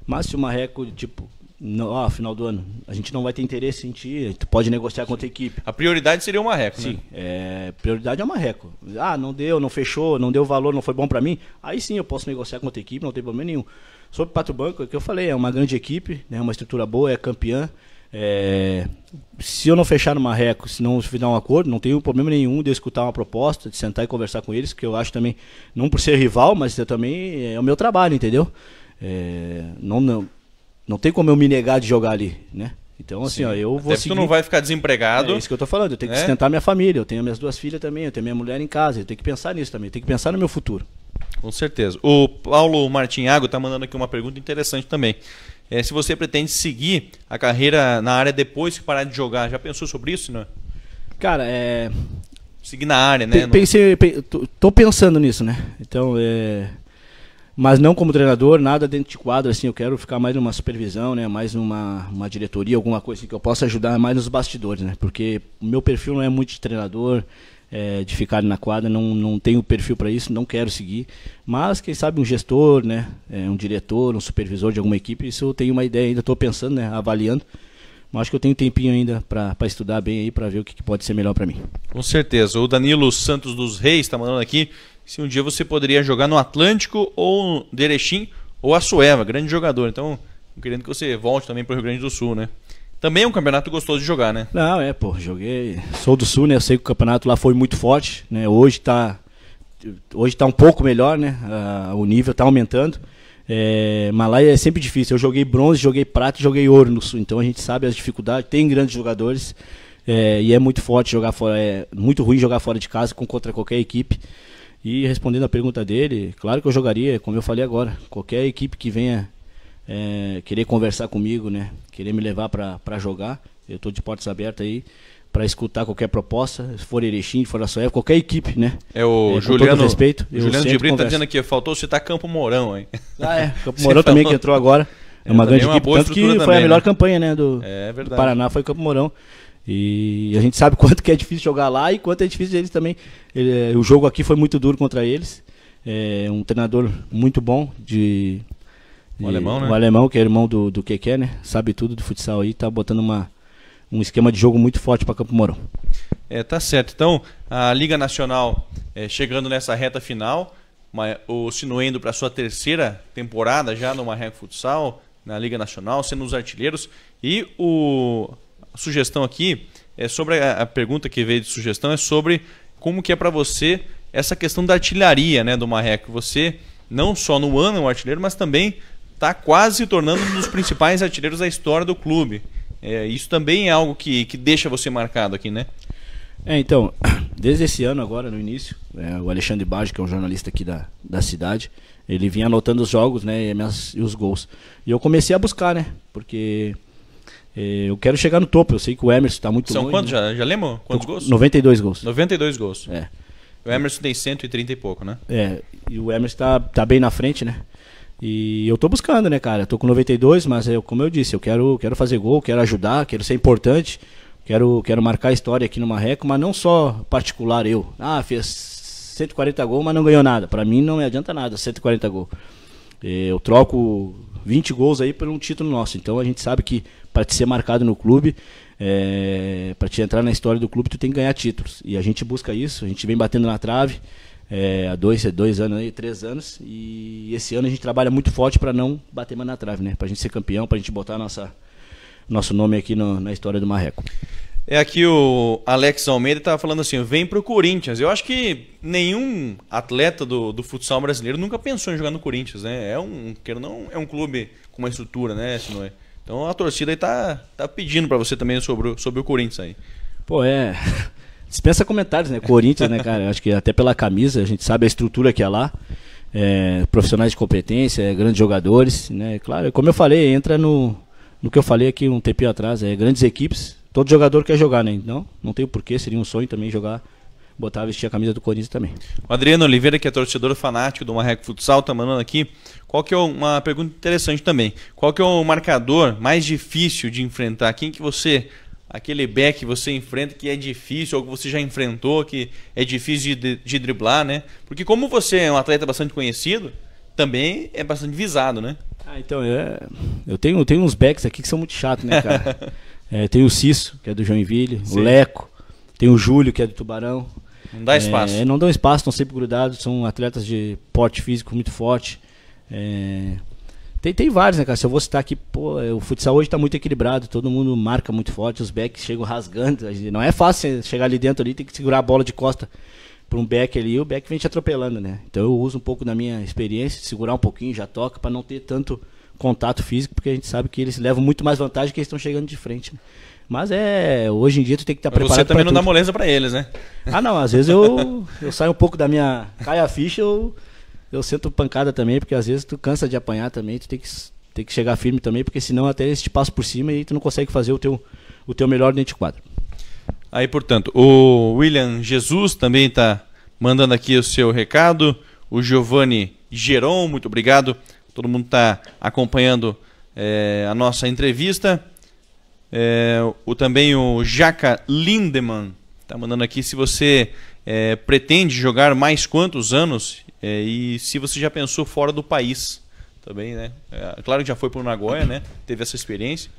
mas se o Marreco, tipo, no, ó, final do ano, a gente não vai ter interesse em ti, tu pode negociar com outra equipe. A prioridade seria o Marreco, sim, né? Sim, é, prioridade é o Marreco. Ah, não deu, não fechou, não deu valor, não foi bom para mim, aí sim eu posso negociar com outra equipe, não tem problema nenhum. Sobre Pato Banco, é que eu falei, é uma grande equipe, né, uma estrutura boa, é campeã. É, se eu não fechar no Marreco, se não fizer um acordo, não tenho problema nenhum de escutar uma proposta, de sentar e conversar com eles, que eu acho também, não por ser rival, mas eu também é, é o meu trabalho, entendeu? É, não, não, não tem como eu me negar de jogar ali, né? Então, assim, ó, eu Até vou seguir... tu não vai ficar desempregado. É isso que eu tô falando, eu tenho que né? sustentar minha família, eu tenho minhas duas filhas também, eu tenho minha mulher em casa, eu tenho que pensar nisso também, eu tenho que pensar no meu futuro. Com certeza. O Paulo Martinhago está mandando aqui uma pergunta interessante também. É, se você pretende seguir a carreira na área depois que parar de jogar, já pensou sobre isso, né? Cara, é. Seguir na área, né? Pensei, tô pensando nisso, né? Então, é... mas não como treinador, nada dentro de quadro, assim, eu quero ficar mais numa supervisão, né? Mais numa uma diretoria, alguma coisa assim, que eu possa ajudar mais nos bastidores, né? Porque o meu perfil não é muito de treinador, é, de ficar na quadra, não, não tenho perfil para isso, não quero seguir. Mas, quem sabe, um gestor, né, é, um diretor, um supervisor de alguma equipe, isso eu tenho uma ideia ainda, estou pensando, né, avaliando. Mas acho que eu tenho tempinho ainda para estudar bem aí, para ver o que, que pode ser melhor para mim. Com certeza. O Danilo Santos dos Reis está mandando aqui se um dia você poderia jogar no Atlântico ou no Derechim ou a Sueva, grande jogador. Então, querendo que você volte também para o Rio Grande do Sul, né? Também é um campeonato gostoso de jogar, né? Não, é, pô, joguei. Sou do Sul, né? Eu sei que o campeonato lá foi muito forte, né? Hoje tá, hoje tá um pouco melhor, né? Ah, o nível tá aumentando. É, mas lá é sempre difícil. Eu joguei bronze, joguei prata e joguei ouro no Sul. Então a gente sabe as dificuldades. Tem grandes jogadores. É, e é muito forte jogar fora. É muito ruim jogar fora de casa contra qualquer equipe. E respondendo a pergunta dele, claro que eu jogaria, como eu falei agora. Qualquer equipe que venha é, querer conversar comigo, né? Querer me levar para jogar. Eu estou de portas abertas aí para escutar qualquer proposta, se for Erechim, se for Açoé, qualquer equipe, né? É o é, Juliano. respeito, Juliano de Brito tá dizendo aqui, faltou citar Campo Mourão, hein? Ah, é. Campo Mourão também falou... que entrou agora. É, é uma grande é equipe, uma tanto que também, foi a melhor né? campanha, né, do, é, do Paraná foi Campo Mourão. E a gente sabe quanto que é difícil jogar lá e quanto é difícil eles também. Ele, é, o jogo aqui foi muito duro contra eles. É um treinador muito bom de o alemão, né? O alemão, que é irmão do, do Keké, né? Sabe tudo do futsal aí, tá botando uma, um esquema de jogo muito forte para Campo Mourão. É, tá certo. Então, a Liga Nacional é, chegando nessa reta final, o Sinuendo para sua terceira temporada já no Marreco Futsal, na Liga Nacional, sendo os artilheiros. E o, a sugestão aqui é sobre a, a pergunta que veio de sugestão é sobre como que é para você essa questão da artilharia, né, do Marreco. Você não só no ano é um artilheiro, mas também está quase tornando um dos principais artilheiros da história do clube. É, isso também é algo que, que deixa você marcado aqui, né? É, então, desde esse ano agora, no início, é, o Alexandre Baggio, que é um jornalista aqui da, da cidade, ele vinha anotando os jogos né, e, minhas, e os gols. E eu comecei a buscar, né? Porque é, eu quero chegar no topo. Eu sei que o Emerson está muito São longe. São quantos? Né? Já, já lembro? Quantos Tô, gols? 92 gols. 92 gols. É. O Emerson tem 130 e pouco, né? É, e o Emerson está tá bem na frente, né? E eu tô buscando, né, cara? Eu tô com 92, mas eu, como eu disse, eu quero, quero fazer gol, quero ajudar, quero ser importante, quero, quero marcar a história aqui no Marreco, mas não só particular eu. Ah, fez 140 gols, mas não ganhou nada. Para mim não me adianta nada 140 gols. É, eu troco 20 gols aí por um título nosso. Então a gente sabe que para te ser marcado no clube, é, para te entrar na história do clube, tu tem que ganhar títulos. E a gente busca isso, a gente vem batendo na trave é, há dois, é dois anos aí, três anos. E esse ano a gente trabalha muito forte para não bater mais na trave, né? Para a gente ser campeão, para a gente botar nossa, nosso nome aqui no, na história do Marreco. É aqui o Alex Almeida tá falando assim, vem pro Corinthians. Eu acho que nenhum atleta do, do futsal brasileiro nunca pensou em jogar no Corinthians, né? É um, quer não, é um clube com uma estrutura, né, é Então a torcida aí tá, tá pedindo para você também sobre, sobre o Corinthians aí. Pô, é dispensa comentários, né? Corinthians, né, cara? Acho que até pela camisa, a gente sabe a estrutura que é lá. É, profissionais de competência, é, grandes jogadores, né? Claro, como eu falei, entra no, no que eu falei aqui um tempinho atrás, é grandes equipes. Todo jogador quer jogar, né? Então, não tem porquê, seria um sonho também jogar botar vestir a camisa do Corinthians também. O Adriano Oliveira, que é torcedor fanático do Marreco Futsal, tá mandando aqui. Qual que é uma pergunta interessante também? Qual que é o marcador mais difícil de enfrentar? Quem que você aquele back que você enfrenta que é difícil, ou que você já enfrentou, que é difícil de, de, driblar, né? Porque como você é um atleta bastante conhecido, também é bastante visado, né? Ah, então, eu, é, eu tenho, tenho uns backs aqui que são muito chatos, né, cara? é, tem o Cisso, que é do Joinville, Sim. o Leco, tem o Júlio, que é do Tubarão. Não dá espaço. É, é, não dão espaço, estão sempre grudados, são atletas de porte físico muito forte. É, tem, tem vários, né, cara? Se eu vou citar aqui, pô, o futsal hoje tá muito equilibrado, todo mundo marca muito forte, os backs chegam rasgando. Não é fácil chegar ali dentro ali, tem que segurar a bola de costa para um back ali, o back vem te atropelando, né? Então eu uso um pouco da minha experiência, segurar um pouquinho, já toca, para não ter tanto contato físico, porque a gente sabe que eles levam muito mais vantagem que eles estão chegando de frente. Né? Mas é, hoje em dia tu tem que estar tá preparado. Você também não tudo. dá moleza para eles, né? Ah, não, às vezes eu, eu saio um pouco da minha. cai a ficha, eu eu sinto pancada também, porque às vezes tu cansa de apanhar também, tu tem que, tem que chegar firme também, porque senão até eles te passam por cima e tu não consegue fazer o teu, o teu melhor dentro de quadro. Aí, portanto, o William Jesus também está mandando aqui o seu recado. O Giovanni Geron, muito obrigado. Todo mundo está acompanhando é, a nossa entrevista. É, o, também o Jaca Lindemann está mandando aqui se você é, pretende jogar mais quantos anos é, e se você já pensou fora do país também, né? É, claro que já foi para o Nagoya, né? Teve essa experiência.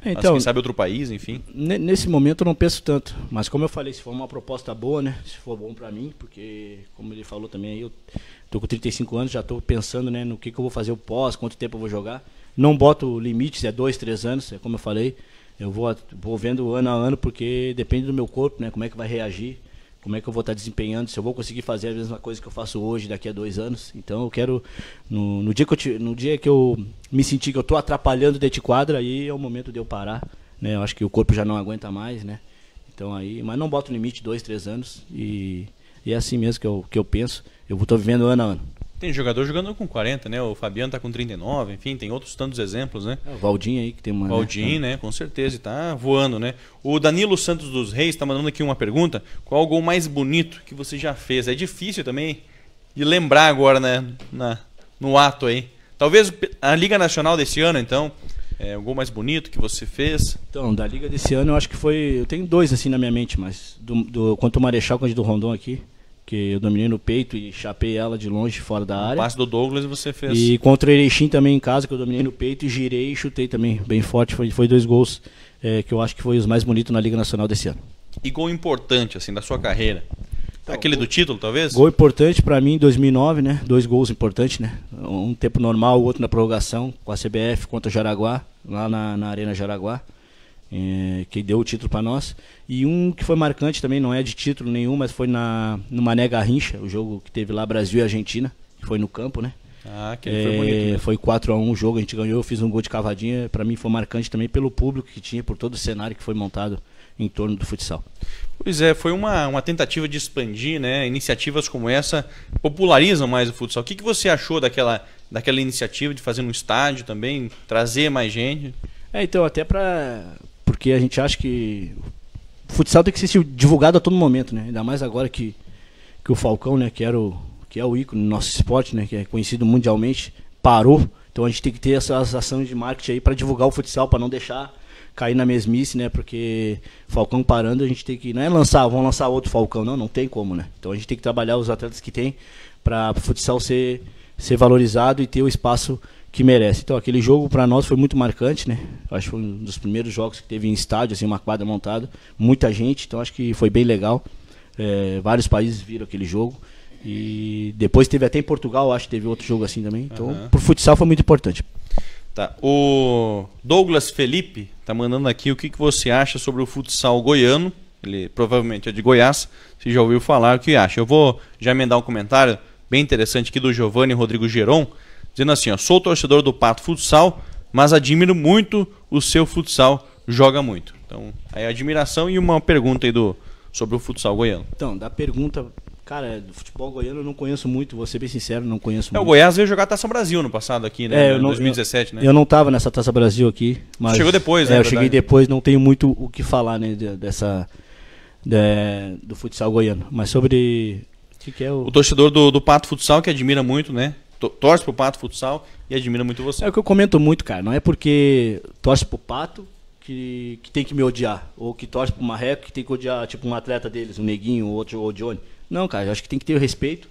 Então, mas quem então, sabe outro país, enfim. Nesse momento eu não penso tanto, mas como eu falei, se for uma proposta boa, né? Se for bom para mim, porque como ele falou também, eu tô com 35 anos, já estou pensando, né, no que, que eu vou fazer o pós, quanto tempo eu vou jogar. Não boto limites, é dois, três anos, é como eu falei. Eu vou, vou vendo ano a ano, porque depende do meu corpo, né? Como é que vai reagir como é que eu vou estar tá desempenhando, se eu vou conseguir fazer a mesma coisa que eu faço hoje daqui a dois anos. Então eu quero, no, no dia, que eu, no dia que eu me sentir que eu estou atrapalhando dentro de quadra, aí é o momento de eu parar. Né? Eu acho que o corpo já não aguenta mais, né? Então aí, mas não boto limite dois, três anos e, e é assim mesmo que eu, que eu penso. Eu estou vivendo ano a ano. Tem jogador jogando com 40, né? O Fabiano tá com 39, enfim, tem outros tantos exemplos, né? É, o Valdinho aí que tem uma. Né? Valdinho, né? né? Com certeza, tá voando, né? O Danilo Santos dos Reis tá mandando aqui uma pergunta: qual o gol mais bonito que você já fez? É difícil também de lembrar agora, né? Na, no ato aí. Talvez a Liga Nacional desse ano, então. É, o gol mais bonito que você fez? Então, da Liga desse ano eu acho que foi. Eu tenho dois assim na minha mente, mas. Do, do, quanto o Marechal quanto do Rondon aqui que eu dominei no peito e chapei ela de longe fora da área. O passe do Douglas você fez. E contra o Erechim também em casa, que eu dominei no peito e girei e chutei também bem forte. Foi, foi dois gols é, que eu acho que foi os mais bonitos na Liga Nacional desse ano. E gol importante, assim, da sua carreira? Então, Aquele gol, do título, talvez? Gol importante para mim em 2009, né? Dois gols importantes, né? Um tempo normal, o outro na prorrogação com a CBF contra o Jaraguá, lá na, na Arena Jaraguá é, que deu o título para nós. E um que foi marcante também, não é de título nenhum, mas foi na, no Mané Garrincha, o jogo que teve lá Brasil e Argentina, que foi no campo, né? Ah, que é, foi bonito. Né? Foi 4 a 1 o jogo, a gente ganhou, eu fiz um gol de cavadinha, para mim foi marcante também pelo público que tinha, por todo o cenário que foi montado em torno do futsal. Pois é, foi uma, uma tentativa de expandir, né? Iniciativas como essa popularizam mais o futsal. O que, que você achou daquela, daquela iniciativa de fazer um estádio também, trazer mais gente? É, então, até para porque a gente acha que o futsal tem que ser divulgado a todo momento, né? Ainda mais agora que, que o Falcão, né, que era o que é o ícone do nosso esporte, né, que é conhecido mundialmente, parou. Então a gente tem que ter essas ações de marketing aí para divulgar o futsal, para não deixar cair na mesmice, né? Porque Falcão parando, a gente tem que não é lançar, vão lançar outro Falcão, não, não tem como, né? Então a gente tem que trabalhar os atletas que tem para o futsal ser ser valorizado e ter o espaço que merece. Então aquele jogo para nós foi muito marcante, né? Acho que foi um dos primeiros jogos que teve em estádio, assim, uma quadra montada, muita gente, então acho que foi bem legal. É, vários países viram aquele jogo. E depois teve até em Portugal, acho que teve outro jogo assim também. Então, uhum. pro futsal foi muito importante. Tá. O Douglas Felipe tá mandando aqui o que, que você acha sobre o futsal goiano. Ele provavelmente é de Goiás. Se já ouviu falar, o que acha? Eu vou já emendar um comentário bem interessante aqui do Giovanni Rodrigo Geron dizendo assim: ó, sou torcedor do Pato Futsal, mas admiro muito o seu futsal, joga muito. Então, aí admiração e uma pergunta aí do, sobre o futsal goiano. Então, da pergunta, cara, é do futebol goiano eu não conheço muito, vou ser bem sincero, não conheço é, muito. O Goiás veio jogar Taça Brasil no passado aqui, né? É, eu não, 2017, eu, né? Eu não tava nessa Taça Brasil aqui, mas. Chegou depois, né? É, é eu cheguei depois, não tenho muito o que falar, né, dessa. De, do futsal goiano. Mas sobre. O que, que é o. O torcedor do, do Pato Futsal, que admira muito, né? torce pro Pato Futsal e admira muito você. É o que eu comento muito, cara. Não é porque torce pro Pato que, que tem que me odiar. Ou que torce pro Marreco que tem que odiar, tipo, um atleta deles, um Neguinho, outro, ou o Johnny. Não, cara, eu acho que tem que ter o respeito.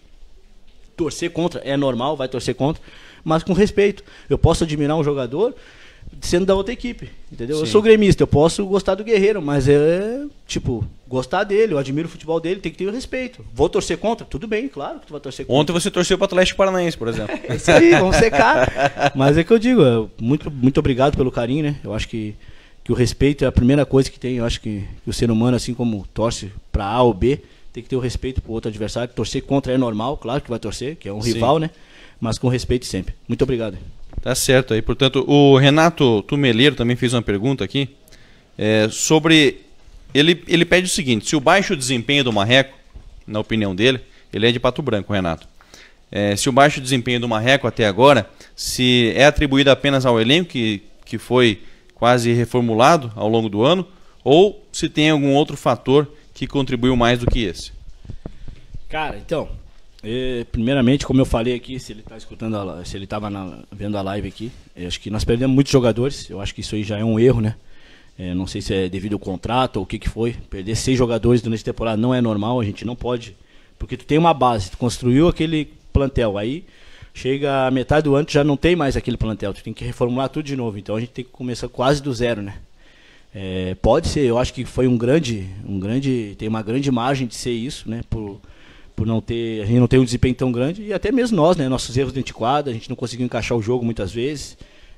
Torcer contra é normal, vai torcer contra, mas com respeito. Eu posso admirar um jogador sendo da outra equipe, entendeu? Sim. Eu sou gremista, eu posso gostar do Guerreiro, mas é, tipo, gostar dele, eu admiro o futebol dele, tem que ter o respeito. Vou torcer contra? Tudo bem, claro que tu vai torcer contra. Ontem você torceu para o Atlético Paranaense, por exemplo. é isso aí, vamos secar. mas é que eu digo, é muito, muito obrigado pelo carinho, né? Eu acho que, que o respeito é a primeira coisa que tem, eu acho que, que o ser humano, assim como torce para A ou B, tem que ter o respeito o outro adversário, torcer contra é normal, claro que vai torcer, que é um Sim. rival, né? Mas com respeito sempre. Muito obrigado. Tá certo aí. Portanto, o Renato Tumeleiro também fez uma pergunta aqui é, sobre. Ele, ele pede o seguinte: se o baixo desempenho do Marreco, na opinião dele, ele é de Pato Branco, Renato. É, se o baixo desempenho do Marreco até agora se é atribuído apenas ao elenco que, que foi quase reformulado ao longo do ano, ou se tem algum outro fator que contribuiu mais do que esse. Cara, então, e, primeiramente, como eu falei aqui, se ele está escutando, a, se ele estava vendo a live aqui, acho que nós perdemos muitos jogadores. Eu acho que isso aí já é um erro, né? É, não sei se é devido ao contrato ou o que, que foi. Perder seis jogadores durante a temporada não é normal, a gente não pode. Porque tu tem uma base, tu construiu aquele plantel. Aí chega a metade do ano, já não tem mais aquele plantel. Tu tem que reformular tudo de novo. Então a gente tem que começar quase do zero, né? É, pode ser, eu acho que foi um grande, um grande, tem uma grande margem de ser isso, né? Por, por não ter, a gente não ter um desempenho tão grande e até mesmo nós, né, nossos erros dentro de quadra, a gente não conseguiu encaixar o jogo muitas vezes.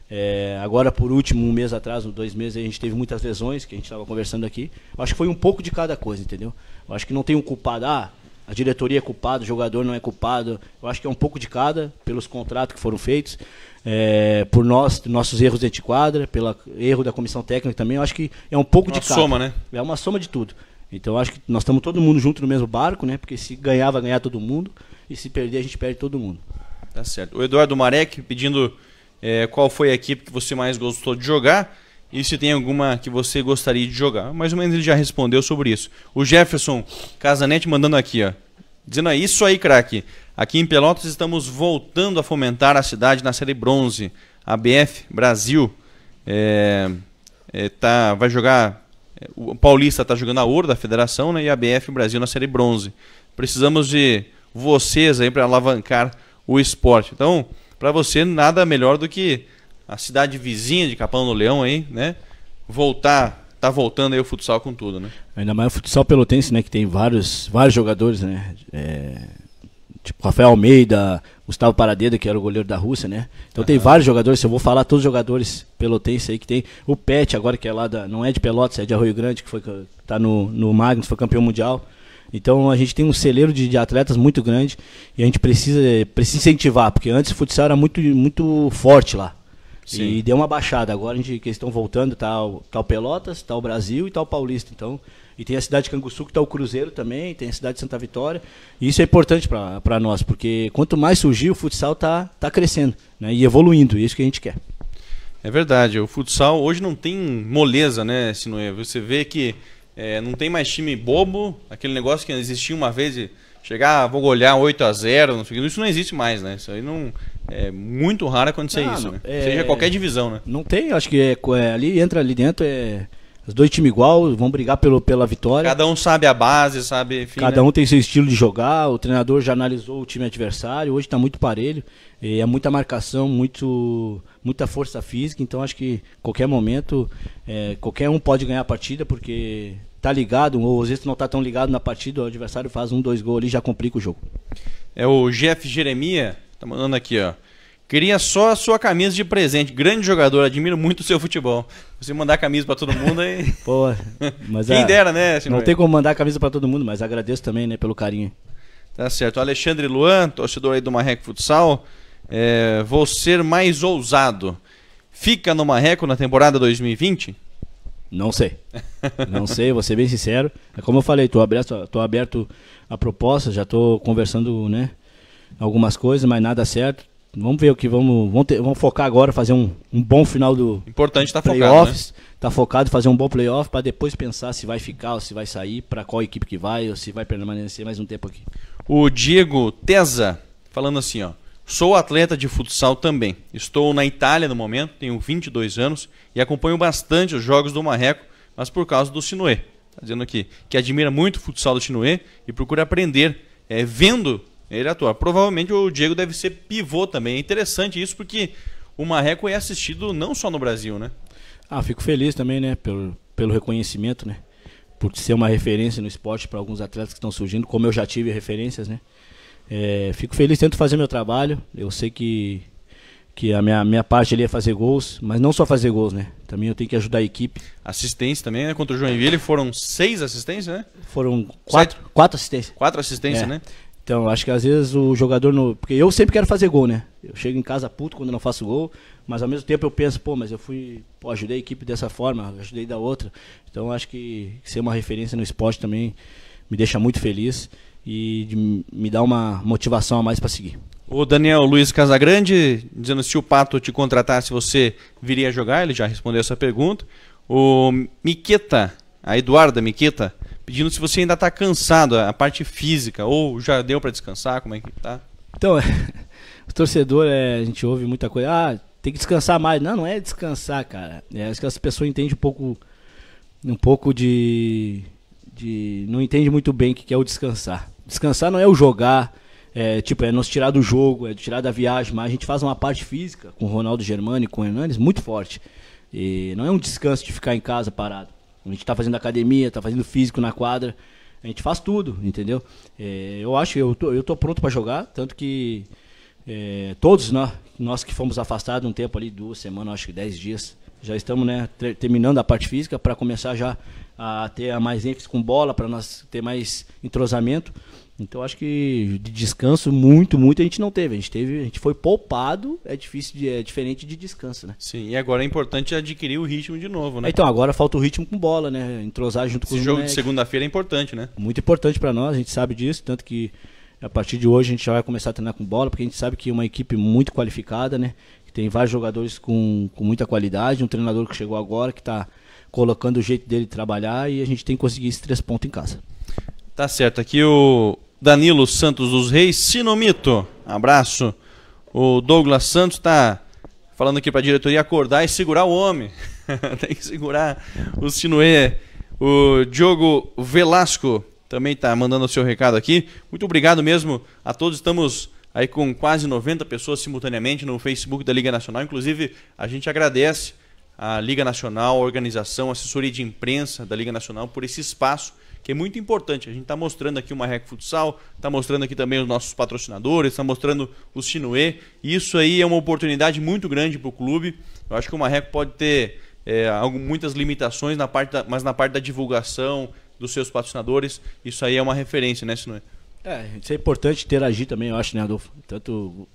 É, agora, por último, um mês atrás, dois meses, a gente teve muitas lesões que a gente estava conversando aqui. Eu acho que foi um pouco de cada coisa, entendeu? Eu acho que não tem um culpado. Ah, a diretoria é culpada, o jogador não é culpado. Eu acho que é um pouco de cada, pelos contratos que foram feitos, é, por nós, nossos erros dentro de quadra, pelo erro da comissão técnica também. Eu acho que é um pouco uma de cada. É uma soma, né? É uma soma de tudo. Então acho que nós estamos todo mundo junto no mesmo barco, né? Porque se ganhar, vai ganhar todo mundo. E se perder, a gente perde todo mundo. Tá certo. O Eduardo Marek pedindo é, qual foi a equipe que você mais gostou de jogar e se tem alguma que você gostaria de jogar. Mais ou menos ele já respondeu sobre isso. O Jefferson Casanete mandando aqui, ó. Dizendo é isso aí, craque. Aqui em Pelotas estamos voltando a fomentar a cidade na série bronze. ABF Brasil é, é, tá, vai jogar o Paulista está jogando a ouro da federação né, e a BF Brasil na série bronze. Precisamos de vocês aí para alavancar o esporte. Então, para você, nada melhor do que a cidade vizinha de Capão do Leão aí, né? Voltar, tá voltando aí o futsal com tudo, né? Ainda mais o futsal pelotense, né? Que tem vários, vários jogadores, né? É, tipo Rafael Almeida, Gustavo Paradeda, que era o goleiro da Rússia, né? Então uhum. tem vários jogadores, se eu vou falar todos os jogadores pelotenses aí que tem. O Pet, agora que é lá da, não é de Pelotas, é de Arroio Grande, que foi tá no, no Magnus, foi campeão mundial. Então a gente tem um celeiro de, de, atletas muito grande e a gente precisa, precisa incentivar, porque antes o futsal era muito, muito forte lá. Sim. E deu uma baixada. Agora a gente, que eles estão voltando, tá o, tá o Pelotas, tá o Brasil e tá o Paulista. Então e tem a cidade de Canguçu, que está o Cruzeiro também, tem a cidade de Santa Vitória. E isso é importante para nós, porque quanto mais surgir, o futsal está tá crescendo né? e evoluindo. E é isso que a gente quer. É verdade. O futsal hoje não tem moleza, né, Sinoeva? Você vê que é, não tem mais time bobo, aquele negócio que existia uma vez de chegar, ah, vou golear 8 a 0 não sei, isso não existe mais, né? Isso aí não. É muito raro acontecer não, isso, né? É, Seja qualquer divisão, né? Não tem, acho que é, é, ali entra ali dentro é os dois times igual, vão brigar pelo, pela vitória. Cada um sabe a base, sabe. Enfim, Cada né? um tem seu estilo de jogar. O treinador já analisou o time adversário. Hoje está muito parelho. é muita marcação, muito, muita força física. Então acho que qualquer momento, é, qualquer um pode ganhar a partida, porque tá ligado, ou às vezes não tá tão ligado na partida, o adversário faz um, dois gols ali já complica o jogo. É o Jeff Jeremia, tá mandando aqui, ó. Queria só a sua camisa de presente. Grande jogador, admiro muito o seu futebol. Você mandar camisa para todo mundo aí. Pô, mas Quem a... dera, né? Não tem como mandar camisa para todo mundo, mas agradeço também, né, pelo carinho. Tá certo. Alexandre Luan, torcedor aí do Marreco Futsal. É, vou ser mais ousado. Fica no Marreco na temporada 2020? Não sei. Não sei, vou ser bem sincero. É Como eu falei, tô aberto, tô aberto a proposta, já estou conversando, né? Algumas coisas, mas nada certo Vamos ver o que vamos. Vamos, ter, vamos focar agora, fazer um, um bom final do. Importante estar tá playoffs, focado. Né? Tá focado, fazer um bom playoff para depois pensar se vai ficar ou se vai sair, para qual equipe que vai ou se vai permanecer mais um tempo aqui. O Diego Teza falando assim, ó. Sou atleta de futsal também. Estou na Itália no momento, tenho 22 anos e acompanho bastante os jogos do Marreco, mas por causa do Sinuê. Está dizendo aqui que admira muito o futsal do Sinuê e procura aprender é, vendo ele atua. Provavelmente o Diego deve ser pivô também. É interessante isso porque o Marreco é assistido não só no Brasil, né? Ah, fico feliz também, né, pelo, pelo reconhecimento, né? Por ser uma referência no esporte para alguns atletas que estão surgindo, como eu já tive referências, né? É, fico feliz, tento fazer meu trabalho. Eu sei que, que a minha, minha parte ali é fazer gols, mas não só fazer gols, né? Também eu tenho que ajudar a equipe. Assistência também, né? Contra o Joinville foram seis assistências, né? Foram quatro, quatro assistências. Quatro assistências, é. né? Então, acho que às vezes o jogador. No... Porque eu sempre quero fazer gol, né? Eu chego em casa puto quando não faço gol, mas ao mesmo tempo eu penso, pô, mas eu fui. Pô, ajudei a equipe dessa forma, ajudei da outra. Então, acho que ser uma referência no esporte também me deixa muito feliz e me dá uma motivação a mais para seguir. O Daniel Luiz Casagrande dizendo se o Pato te contratasse, você viria jogar? Ele já respondeu essa pergunta. O Miqueta, a Eduarda Miqueta, pedindo se você ainda está cansado, a parte física, ou já deu para descansar, como é que tá? Então, o torcedor, é, a gente ouve muita coisa, ah, tem que descansar mais. Não, não é descansar, cara. É, acho que as pessoas entendem um pouco, um pouco de, de... não entende muito bem o que é o descansar. Descansar não é o jogar, é, tipo, é nos tirar do jogo, é tirar da viagem, mas a gente faz uma parte física com o Ronaldo Germani, com o Hernandes, muito forte. E não é um descanso de ficar em casa parado. A gente tá fazendo academia, tá fazendo físico na quadra. A gente faz tudo, entendeu? É, eu acho, eu tô, eu tô pronto para jogar, tanto que é, todos nós, nós que fomos afastados um tempo ali, duas semanas, acho que dez dias, já estamos né, terminando a parte física para começar já a ter mais ênfase com bola, para nós ter mais entrosamento. Então acho que de descanso muito, muito a gente não teve. A gente teve, a gente foi poupado, é difícil de, é diferente de descanso, né? Sim, e agora é importante adquirir o ritmo de novo, né? Então agora falta o ritmo com bola, né? Entrosar junto Esse com Esse jogo de segunda-feira é importante, né? Muito importante para nós, a gente sabe disso, tanto que a partir de hoje a gente já vai começar a treinar com bola, porque a gente sabe que é uma equipe muito qualificada, né? Tem vários jogadores com, com muita qualidade, um treinador que chegou agora que está colocando o jeito dele trabalhar e a gente tem que conseguir esses três pontos em casa. Tá certo. Aqui o, Danilo Santos dos Reis, Sinomito, abraço. O Douglas Santos está falando aqui para a diretoria acordar e segurar o homem. Tem que segurar o Sinuê. O Diogo Velasco também está mandando o seu recado aqui. Muito obrigado mesmo a todos. Estamos aí com quase 90 pessoas simultaneamente no Facebook da Liga Nacional. Inclusive, a gente agradece a Liga Nacional, a organização, a assessoria de imprensa da Liga Nacional por esse espaço que é muito importante. A gente está mostrando aqui o Marreco Futsal, está mostrando aqui também os nossos patrocinadores, está mostrando Sinuê e Isso aí é uma oportunidade muito grande para o clube. Eu acho que o Marreco pode ter é, muitas limitações, na parte da, mas na parte da divulgação dos seus patrocinadores, isso aí é uma referência, né, Sinuê É, isso é importante interagir também, eu acho, né, Adolfo? Tanto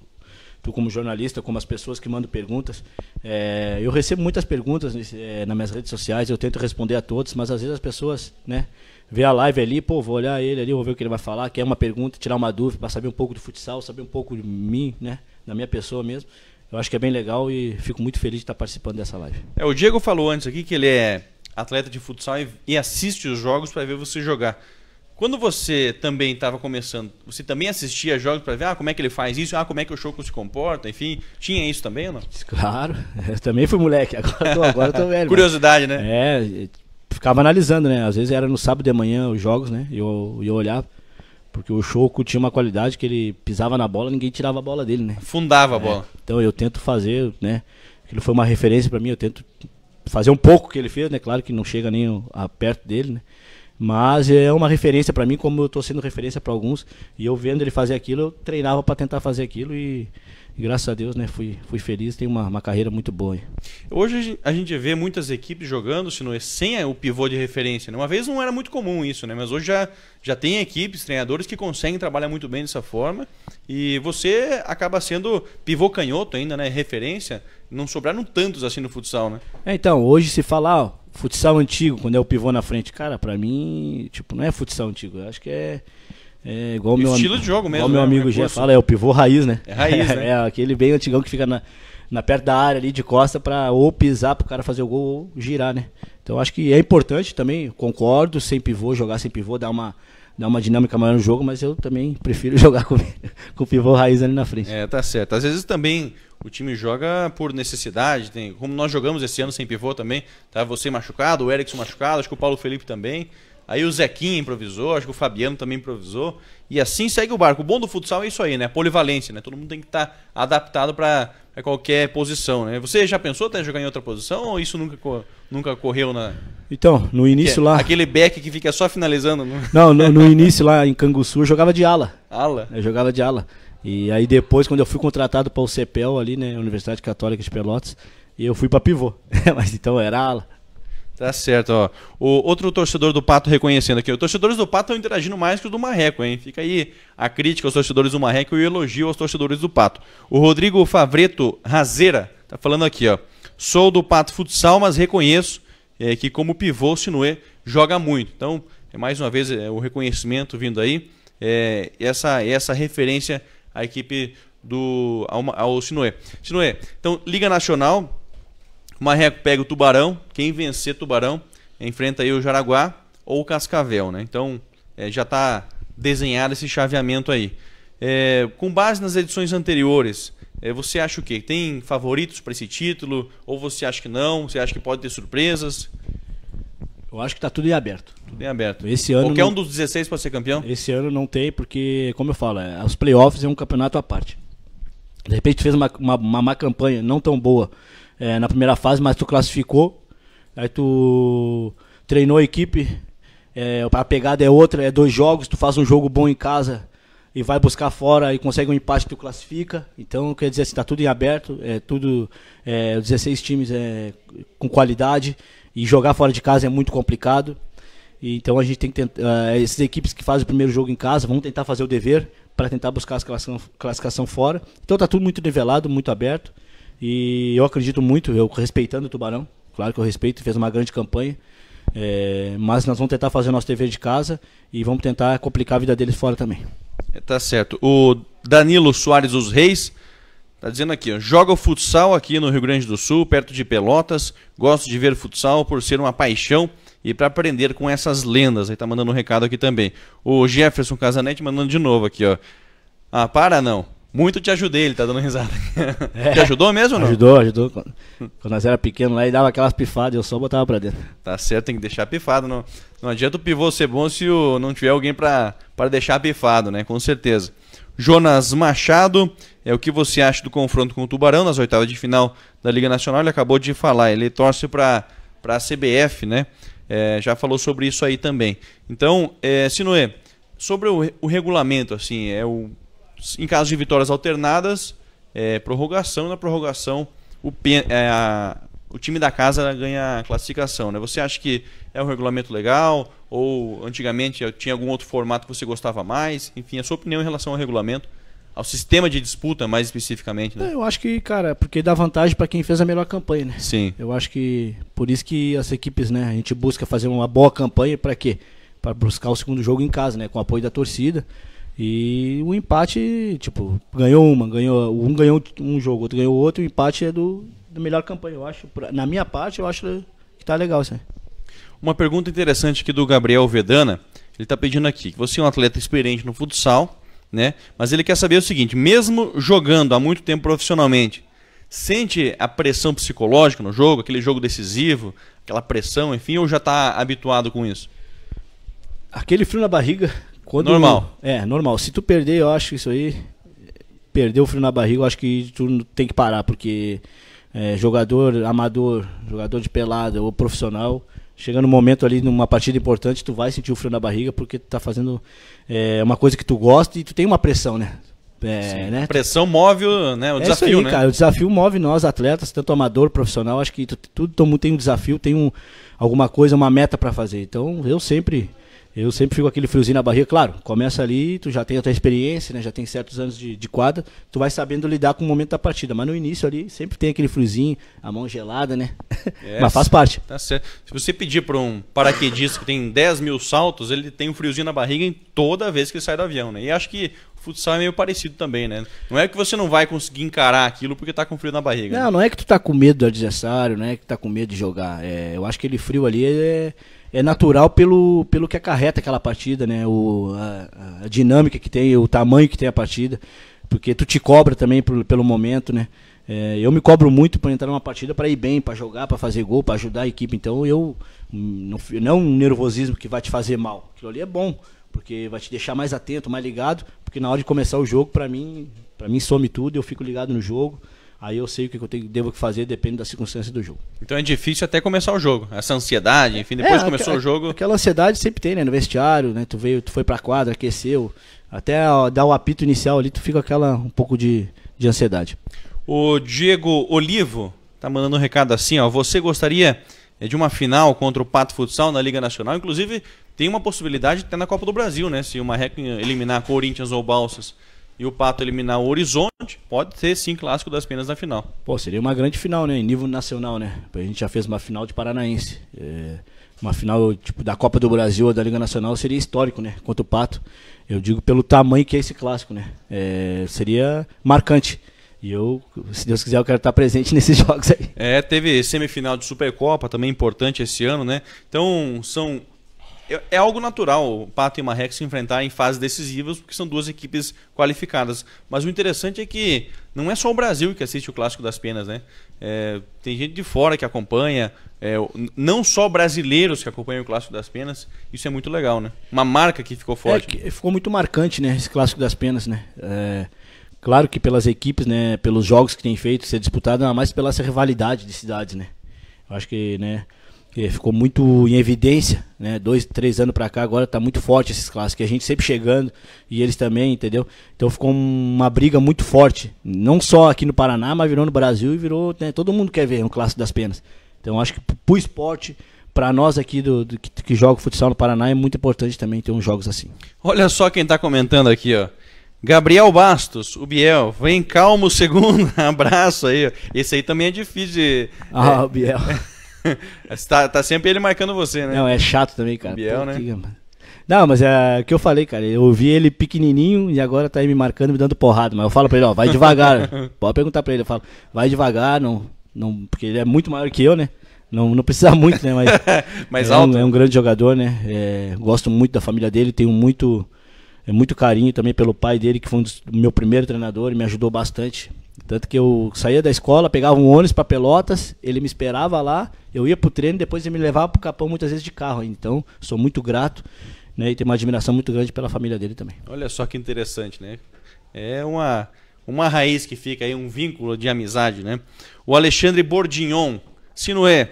tu como jornalista, como as pessoas que mandam perguntas. É, eu recebo muitas perguntas é, nas minhas redes sociais, eu tento responder a todos, mas às vezes as pessoas, né, ver a live ali, pô, vou olhar ele ali, vou ver o que ele vai falar, quer uma pergunta, tirar uma dúvida, para saber um pouco do futsal, saber um pouco de mim, né? Da minha pessoa mesmo. Eu acho que é bem legal e fico muito feliz de estar participando dessa live. É, o Diego falou antes aqui que ele é atleta de futsal e, e assiste os jogos para ver você jogar. Quando você também estava começando, você também assistia jogos para ver ah, como é que ele faz isso, ah, como é que o Choco se comporta, enfim, tinha isso também ou não? Claro, eu também fui moleque, agora tô, agora velho. Né? Curiosidade, mas... né? É, ficava analisando, né? Às vezes era no sábado de manhã os jogos, né? E eu, eu olhava. Porque o Choco tinha uma qualidade que ele pisava na bola, ninguém tirava a bola dele, né? Fundava a bola. É, então eu tento fazer, né? Ele foi uma referência para mim, eu tento fazer um pouco que ele fez, né? Claro que não chega nem a perto dele, né? Mas é uma referência para mim, como eu estou sendo referência para alguns. E eu vendo ele fazer aquilo, eu treinava para tentar fazer aquilo e e graças a Deus, né, fui, fui feliz, tenho uma, uma carreira muito boa. Hoje a gente vê muitas equipes jogando, se não é sem o pivô de referência. Né? Uma vez não era muito comum isso, né? Mas hoje já, já tem equipes, treinadores que conseguem trabalhar muito bem dessa forma. E você acaba sendo pivô canhoto ainda, né? Referência. Não sobraram tantos assim no futsal, né? É, então, hoje se falar, ó, futsal antigo, quando é o pivô na frente, cara, para mim, tipo, não é futsal antigo. Eu acho que é é igual o meu Estilo am... de jogo mesmo. Igual né? meu amigo G fala, é o pivô raiz, né? É raiz, né? é aquele bem antigão que fica na, na perto da área ali de costa para ou pisar pro cara fazer o gol ou girar, né? Então acho que é importante também, concordo, sem pivô, jogar sem pivô dá uma dá uma dinâmica maior no jogo, mas eu também prefiro jogar com, com o pivô raiz ali na frente. É, tá certo. Às vezes também o time joga por necessidade, tem, como nós jogamos esse ano sem pivô também, tá você machucado, o Erickson machucado, acho que o Paulo Felipe também. Aí o Zequinha improvisou, acho que o Fabiano também improvisou. E assim segue o barco. O bom do futsal é isso aí, né? polivalência, né? Todo mundo tem que estar tá adaptado para qualquer posição, né? Você já pensou até jogar em outra posição ou isso nunca, nunca correu na. Então, no início lá. Aquele back que fica só finalizando. No... Não, no, no início lá em Canguçu eu jogava de ala. Ala? Eu jogava de ala. E aí depois, quando eu fui contratado para o CEPEL ali, né? Universidade Católica de Pelotas, eu fui para pivô. Mas então era ala. Tá certo, ó. O outro torcedor do Pato reconhecendo aqui. Os torcedores do Pato estão interagindo mais que os do Marreco, hein? Fica aí a crítica aos torcedores do Marreco e o elogio aos torcedores do Pato. O Rodrigo Favreto Razeira tá falando aqui, ó. Sou do Pato Futsal, mas reconheço é, que como pivô o Sinuê joga muito. Então, é mais uma vez é, o reconhecimento vindo aí. É, essa, essa referência à equipe do ao, ao Sinuê. Sinuê, então, Liga Nacional o Marreco pega o Tubarão, quem vencer Tubarão enfrenta aí o Jaraguá ou o Cascavel, né? Então é, já está desenhado esse chaveamento aí. É, com base nas edições anteriores, é, você acha o quê? Tem favoritos para esse título? Ou você acha que não? Você acha que pode ter surpresas? Eu acho que está tudo em aberto. Tudo em aberto. Esse ano Qualquer não... um dos 16 pode ser campeão? Esse ano não tem, porque, como eu falo, é, os playoffs é um campeonato à parte. De repente fez uma, uma, uma má campanha, não tão boa, é, na primeira fase, mas tu classificou. Aí tu treinou a equipe. É, a pegada é outra, é dois jogos, tu faz um jogo bom em casa e vai buscar fora e consegue um empate que tu classifica. Então, quer dizer, está assim, tudo em aberto, é tudo é, 16 times é, com qualidade e jogar fora de casa é muito complicado. E, então a gente tem que tentar, uh, é, essas equipes que fazem o primeiro jogo em casa vão tentar fazer o dever para tentar buscar a classificação, classificação fora. Então está tudo muito nivelado, muito aberto. E eu acredito muito, eu respeitando o Tubarão, claro que eu respeito, fez uma grande campanha. É, mas nós vamos tentar fazer nosso TV de casa e vamos tentar complicar a vida deles fora também. É, tá certo. O Danilo Soares dos Reis tá dizendo aqui, joga o futsal aqui no Rio Grande do Sul, perto de Pelotas. Gosto de ver futsal por ser uma paixão e para aprender com essas lendas. Aí tá mandando um recado aqui também. O Jefferson Casanetti mandando de novo aqui, ó. Ah, para não. Muito te ajudei, ele tá dando risada. É. Te ajudou mesmo ou não? Ajudou, ajudou. Quando, nós era pequeno lá, ele dava aquelas pifadas eu só botava pra dentro. Tá certo, tem que deixar pifado. Não, não adianta o pivô ser bom se não tiver alguém pra, deixar pifado, né? Com certeza. Jonas Machado, é o que você acha do confronto com o Tubarão nas oitavas de final da Liga Nacional? Ele acabou de falar, ele torce pra, pra CBF, né? É, já falou sobre isso aí também. Então, é, Sinuê, sobre o, o regulamento, assim, é o em caso de vitórias alternadas, é, prorrogação. Na prorrogação, o, é, a, o time da casa ganha classificação. Né? Você acha que é um regulamento legal? Ou antigamente eh, tinha algum outro formato que você gostava mais? Enfim, a sua opinião em relação ao regulamento, ao sistema de disputa mais especificamente? Né? É, eu acho que, cara, porque dá vantagem para quem fez a melhor campanha. Né? Sim. Eu acho que por isso que as equipes, né, a gente busca fazer uma boa campanha para quê? Para buscar o segundo jogo em casa, né, com o apoio da torcida. E o empate, tipo, ganhou uma, ganhou um ganhou um jogo, outro ganhou outro, o empate é do, do melhor campanha, eu acho. Na minha parte, eu acho que tá legal isso aí. Uma pergunta interessante aqui do Gabriel Vedana, ele está pedindo aqui, que você é um atleta experiente no futsal, né? Mas ele quer saber o seguinte, mesmo jogando há muito tempo profissionalmente, sente a pressão psicológica no jogo, aquele jogo decisivo, aquela pressão, enfim, ou já está habituado com isso? Aquele frio na barriga quando, normal. É, normal. Se tu perder, eu acho que isso aí. Perder o frio na barriga, eu acho que tu tem que parar, porque é, jogador amador, jogador de pelada ou profissional, chega no momento ali, numa partida importante, tu vai sentir o frio na barriga, porque tu tá fazendo é, uma coisa que tu gosta e tu tem uma pressão, né? É, Sim, né? Pressão move o, né, o é desafio, isso aí, né? cara. O desafio move nós, atletas, tanto amador, profissional. Acho que tudo, todo mundo tem um desafio, tem um, alguma coisa, uma meta para fazer. Então, eu sempre eu sempre fico com aquele friozinho na barriga, claro, começa ali, tu já tem a tua experiência, né? Já tem certos anos de, de quadra, tu vai sabendo lidar com o momento da partida. Mas no início ali, sempre tem aquele friozinho, a mão gelada, né? É, mas faz parte. Tá certo. Se você pedir para um paraquedista que tem 10 mil saltos, ele tem um friozinho na barriga em toda vez que ele sai do avião, né? E acho que o futsal é meio parecido também, né? Não é que você não vai conseguir encarar aquilo porque tá com frio na barriga. Não, né? não é que tu tá com medo do adversário, não é que tá com medo de jogar. É, eu acho que ele frio ali é, é natural pelo, pelo que acarreta aquela partida, né? O, a, a, dinâmica que tem, o tamanho que tem a partida, porque tu te cobra também por, pelo momento, né? É, eu me cobro muito para entrar numa partida para ir bem, para jogar, para fazer gol, para ajudar a equipe. Então eu não, não é um nervosismo que vai te fazer mal. Aquilo ali é bom, porque vai te deixar mais atento, mais ligado, porque na hora de começar o jogo, para mim, para mim some tudo, eu fico ligado no jogo. Aí eu sei o que eu tenho, devo fazer, depende da circunstância do jogo. Então é difícil até começar o jogo. Essa ansiedade, enfim, é, depois é, começou o jogo. Aquela ansiedade sempre tem, né? No vestiário, né? Tu veio, tu foi pra quadra, aqueceu. Até dar o apito inicial ali, tu fica aquela um pouco de, de ansiedade. O Diego Olivo tá mandando um recado assim, ó. Você gostaria de uma final contra o Pato Futsal na Liga Nacional? Inclusive, tem uma possibilidade até na Copa do Brasil, né? Se uma REC eliminar Corinthians ou Balsas e o Pato eliminar o Horizonte, pode ser sim clássico das penas na final. Pô, seria uma grande final, né? Em nível nacional, né? A gente já fez uma final de Paranaense. É, uma final tipo da Copa do Brasil ou da Liga Nacional seria histórico, né? Contra o Pato. Eu digo pelo tamanho que é esse clássico, né? É, seria marcante. E eu, se Deus quiser, eu quero estar presente nesses jogos aí. É, teve semifinal de Supercopa, também importante esse ano, né? Então, são é, é algo natural o Pato e o Marreco se enfrentar em fases decisivas, porque são duas equipes qualificadas. Mas o interessante é que não é só o Brasil que assiste o Clássico das Penas, né? É, tem gente de fora que acompanha, é, não só brasileiros que acompanham o Clássico das Penas. Isso é muito legal, né? Uma marca que ficou forte. É, ficou muito marcante, né? Esse Clássico das Penas, né? É, claro que pelas equipes, né? Pelos jogos que tem feito, ser disputado, mas pela essa rivalidade de cidades, né? Eu acho que, né? que é, ficou muito em evidência, né? Dois, três anos para cá, agora está muito forte esses clássicos, a gente sempre chegando e eles também, entendeu? Então ficou uma briga muito forte, não só aqui no Paraná, mas virou no Brasil e virou, né? todo mundo quer ver um clássico das penas. Então acho que pro esporte, para nós aqui do, do que, que joga futsal no Paraná é muito importante também ter uns jogos assim. Olha só quem está comentando aqui, ó. Gabriel Bastos, o Biel, vem calmo segundo abraço aí. Esse aí também é difícil de. Ah, é... o Biel. tá, tá sempre ele marcando você, né? Não, é chato também, cara. Biel, Pô, né? Que... Não, mas é o que eu falei, cara. Eu vi ele pequenininho e agora tá aí me marcando, me dando porrada. Mas eu falo pra ele, ó, vai devagar. Pode perguntar pra ele, eu falo, vai devagar, não, não, porque ele é muito maior que eu, né? Não, não precisa muito, né? Mas, mas é, um, é, Um, grande jogador, né? É, gosto muito da família dele, tenho muito, é muito carinho também pelo pai dele, que foi um dos, meu primeiro treinador e me ajudou bastante. Tanto que eu saía da escola, pegava um ônibus para Pelotas, ele me esperava lá, eu ia pro treino, depois ele me levava pro Capão muitas vezes de carro. Então, sou muito grato, né? E tenho uma admiração muito grande pela família dele também. Olha só que interessante, né? É uma uma raiz que fica aí, um vínculo de amizade, né? O Alexandre Bordignon, não é,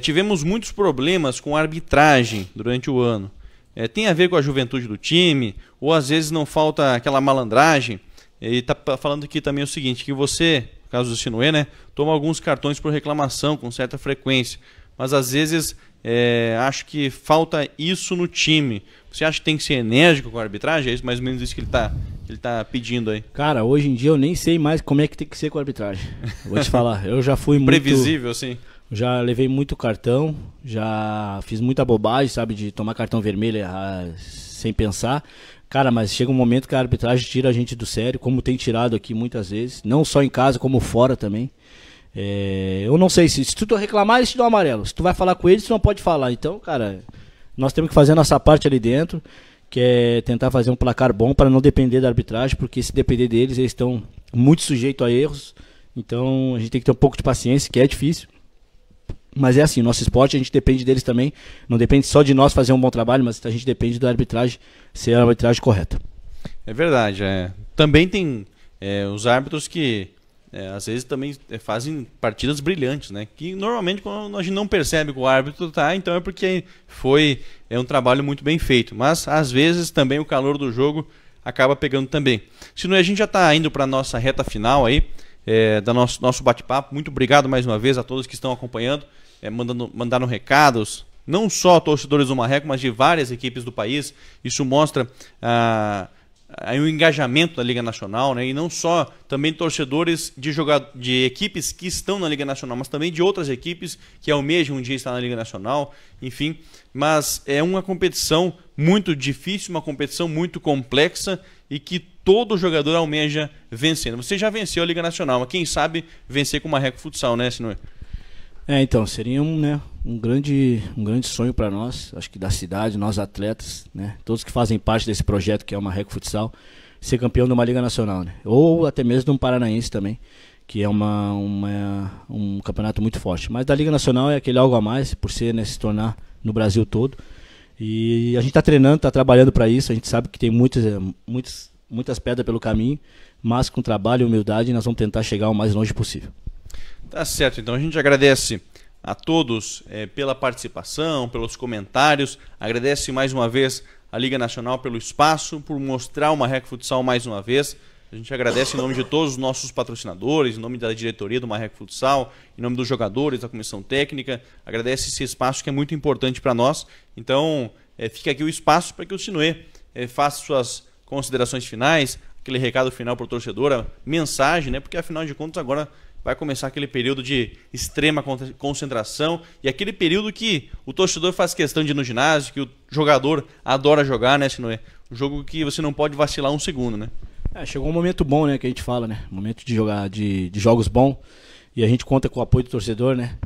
tivemos muitos problemas com a arbitragem durante o ano. É, tem a ver com a juventude do time, ou às vezes não falta aquela malandragem. Ele está falando aqui também o seguinte, que você, no caso do Sinuê, né, toma alguns cartões por reclamação com certa frequência, mas às vezes é, acho que falta isso no time. Você acha que tem que ser enérgico com a arbitragem? É isso mais ou menos isso que ele está ele tá pedindo aí. Cara, hoje em dia eu nem sei mais como é que tem que ser com a arbitragem. Vou te falar, eu já fui muito... Previsível, sim. Já levei muito cartão, já fiz muita bobagem, sabe, de tomar cartão vermelho sem pensar. Cara, mas chega um momento que a arbitragem tira a gente do sério, como tem tirado aqui muitas vezes, não só em casa, como fora também. É, eu não sei se, se tu reclamar, eles te dão amarelo. Se tu vai falar com eles, tu não pode falar. Então, cara, nós temos que fazer a nossa parte ali dentro, que é tentar fazer um placar bom para não depender da arbitragem, porque se depender deles, eles estão muito sujeitos a erros. Então, a gente tem que ter um pouco de paciência, que é difícil. Mas é assim, o nosso esporte, a gente depende deles também. Não depende só de nós fazer um bom trabalho, mas a gente depende da arbitragem ser a arbitragem correta. É verdade. É. Também tem é, os árbitros que é, às vezes também é, fazem partidas brilhantes, né? Que normalmente quando a gente não percebe que o árbitro tá, então é porque foi é um trabalho muito bem feito. Mas às vezes também o calor do jogo acaba pegando também. Se não, é, a gente já está indo para a nossa reta final aí é, da nosso nosso bate-papo. Muito obrigado mais uma vez a todos que estão acompanhando é, mandando, mandaram recados, não só torcedores do Marreco, mas de várias equipes do país. Isso mostra ah, o engajamento da Liga Nacional, né? E não só também torcedores de, de equipes que estão na Liga Nacional, mas também de outras equipes que almejam um dia estão na Liga Nacional, enfim. Mas é uma competição muito difícil, uma competição muito complexa e que todo jogador almeja vencendo. Você já venceu a Liga Nacional, mas quem sabe vencer com o Marreco Futsal, né, senhor é, então, seria um, né, um, grande, um grande sonho para nós, acho que da cidade, nós atletas, né, todos que fazem parte desse projeto que é o Marreco Futsal, ser campeão de uma Liga Nacional, né, ou até mesmo de um Paranaense também, que é uma, uma, um campeonato muito forte. Mas da Liga Nacional é aquele algo a mais, por ser, né, se tornar no Brasil todo. E a gente está treinando, está trabalhando para isso, a gente sabe que tem muitas, muitas, muitas pedras pelo caminho, mas com trabalho e humildade nós vamos tentar chegar o mais longe possível. Tá certo, então a gente agradece a todos eh, pela participação, pelos comentários, agradece mais uma vez a Liga Nacional pelo espaço, por mostrar o Marreco Futsal mais uma vez. A gente agradece em nome de todos os nossos patrocinadores, em nome da diretoria do Marreco Futsal, em nome dos jogadores, da comissão técnica. Agradece esse espaço que é muito importante para nós. Então, é, fica aqui o espaço para que o Sinuê é, eh, faça suas considerações finais, aquele recado final para o torcedor, a mensagem, né? Porque afinal de contas agora vai começar aquele período de extrema concentração e aquele período que o torcedor faz questão de ir no ginásio, que o jogador adora jogar, né, Sinoé? Um jogo que você não pode vacilar um segundo, né? É, chegou um momento bom, né, que a gente fala, né? Momento de jogar de, de jogos bom. E a gente conta com o apoio do torcedor, né?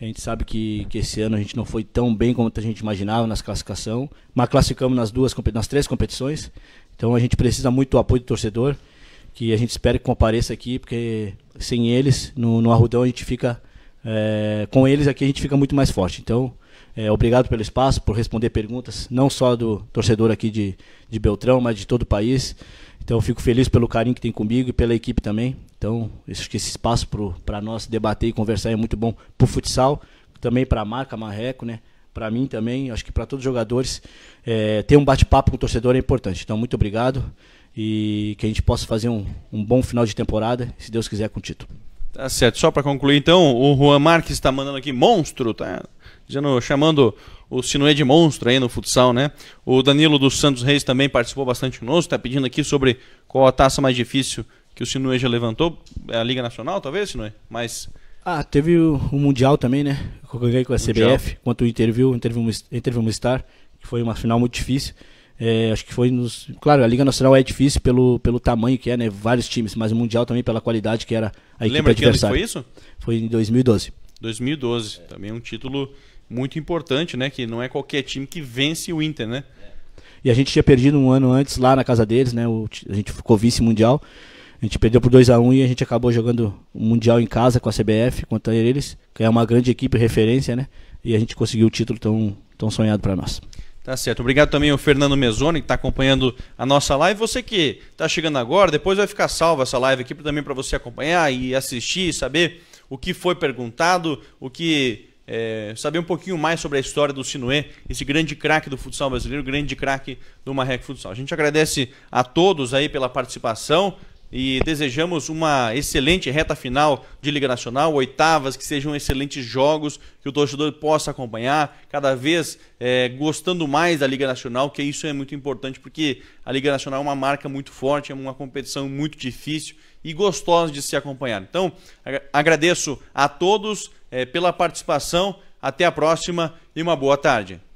A gente sabe que, que esse ano a gente não foi tão bem como a gente imaginava nas classificação, mas classificamos nas duas nas três competições. Então a gente precisa muito do apoio do torcedor, que a gente espera que compareça aqui, porque sem eles, no, no Arrudão a gente fica. É, com eles aqui a gente fica muito mais forte. Então, é, obrigado pelo espaço, por responder perguntas, não só do torcedor aqui de, de Beltrão, mas de todo o país. Então, fico feliz pelo carinho que tem comigo e pela equipe também. Então, acho que esse espaço para nós debater e conversar é muito bom para o futsal, também para a marca Marreco, né? para mim também, acho que para todos os jogadores, é, ter um bate-papo com o torcedor é importante. Então, muito obrigado e que a gente possa fazer um, um bom final de temporada, se Deus quiser, com o título. Tá certo. Só para concluir, então, o Juan Marques está mandando aqui monstro, tá? Dizendo, chamando o Sinuê de monstro aí no futsal, né? O Danilo dos Santos Reis também participou bastante conosco, está pedindo aqui sobre qual a taça mais difícil que o Sinuê já levantou. É a Liga Nacional, talvez, Sinuê? Mas. Ah, teve o, o Mundial também, né? Eu ganhei com a CBF, quanto o Interview, Interview, Interview Star, que foi uma final muito difícil. É, acho que foi nos. Claro, a Liga Nacional é difícil pelo, pelo tamanho que é, né? Vários times, mas o Mundial também pela qualidade que era a equipe Lembra adversária. que ano foi isso? Foi em 2012. 2012, é. também um título muito importante, né? Que não é qualquer time que vence o Inter, né? E a gente tinha perdido um ano antes lá na casa deles, né? O, a gente ficou vice-mundial. A gente perdeu por 2 a 1 um, e a gente acabou jogando o um Mundial em casa com a CBF contra eles, que é uma grande equipe referência, né? E a gente conseguiu o título tão, tão sonhado para nós. Tá certo. Obrigado também ao Fernando Mezoni, que está acompanhando a nossa live. Você que está chegando agora, depois vai ficar salva essa live aqui também para você acompanhar e assistir, saber o que foi perguntado, o que é, saber um pouquinho mais sobre a história do Sinuê, esse grande craque do futsal brasileiro, grande craque do Marreco Futsal. A gente agradece a todos aí pela participação e desejamos uma excelente reta final de Liga Nacional, oitavas, que sejam excelentes jogos, que o torcedor possa acompanhar, cada vez é, gostando mais da Liga Nacional, que isso é muito importante, porque a Liga Nacional é uma marca muito forte, é uma competição muito difícil e gostosa de se acompanhar. Então, agradeço a todos é, pela participação, até a próxima e uma boa tarde.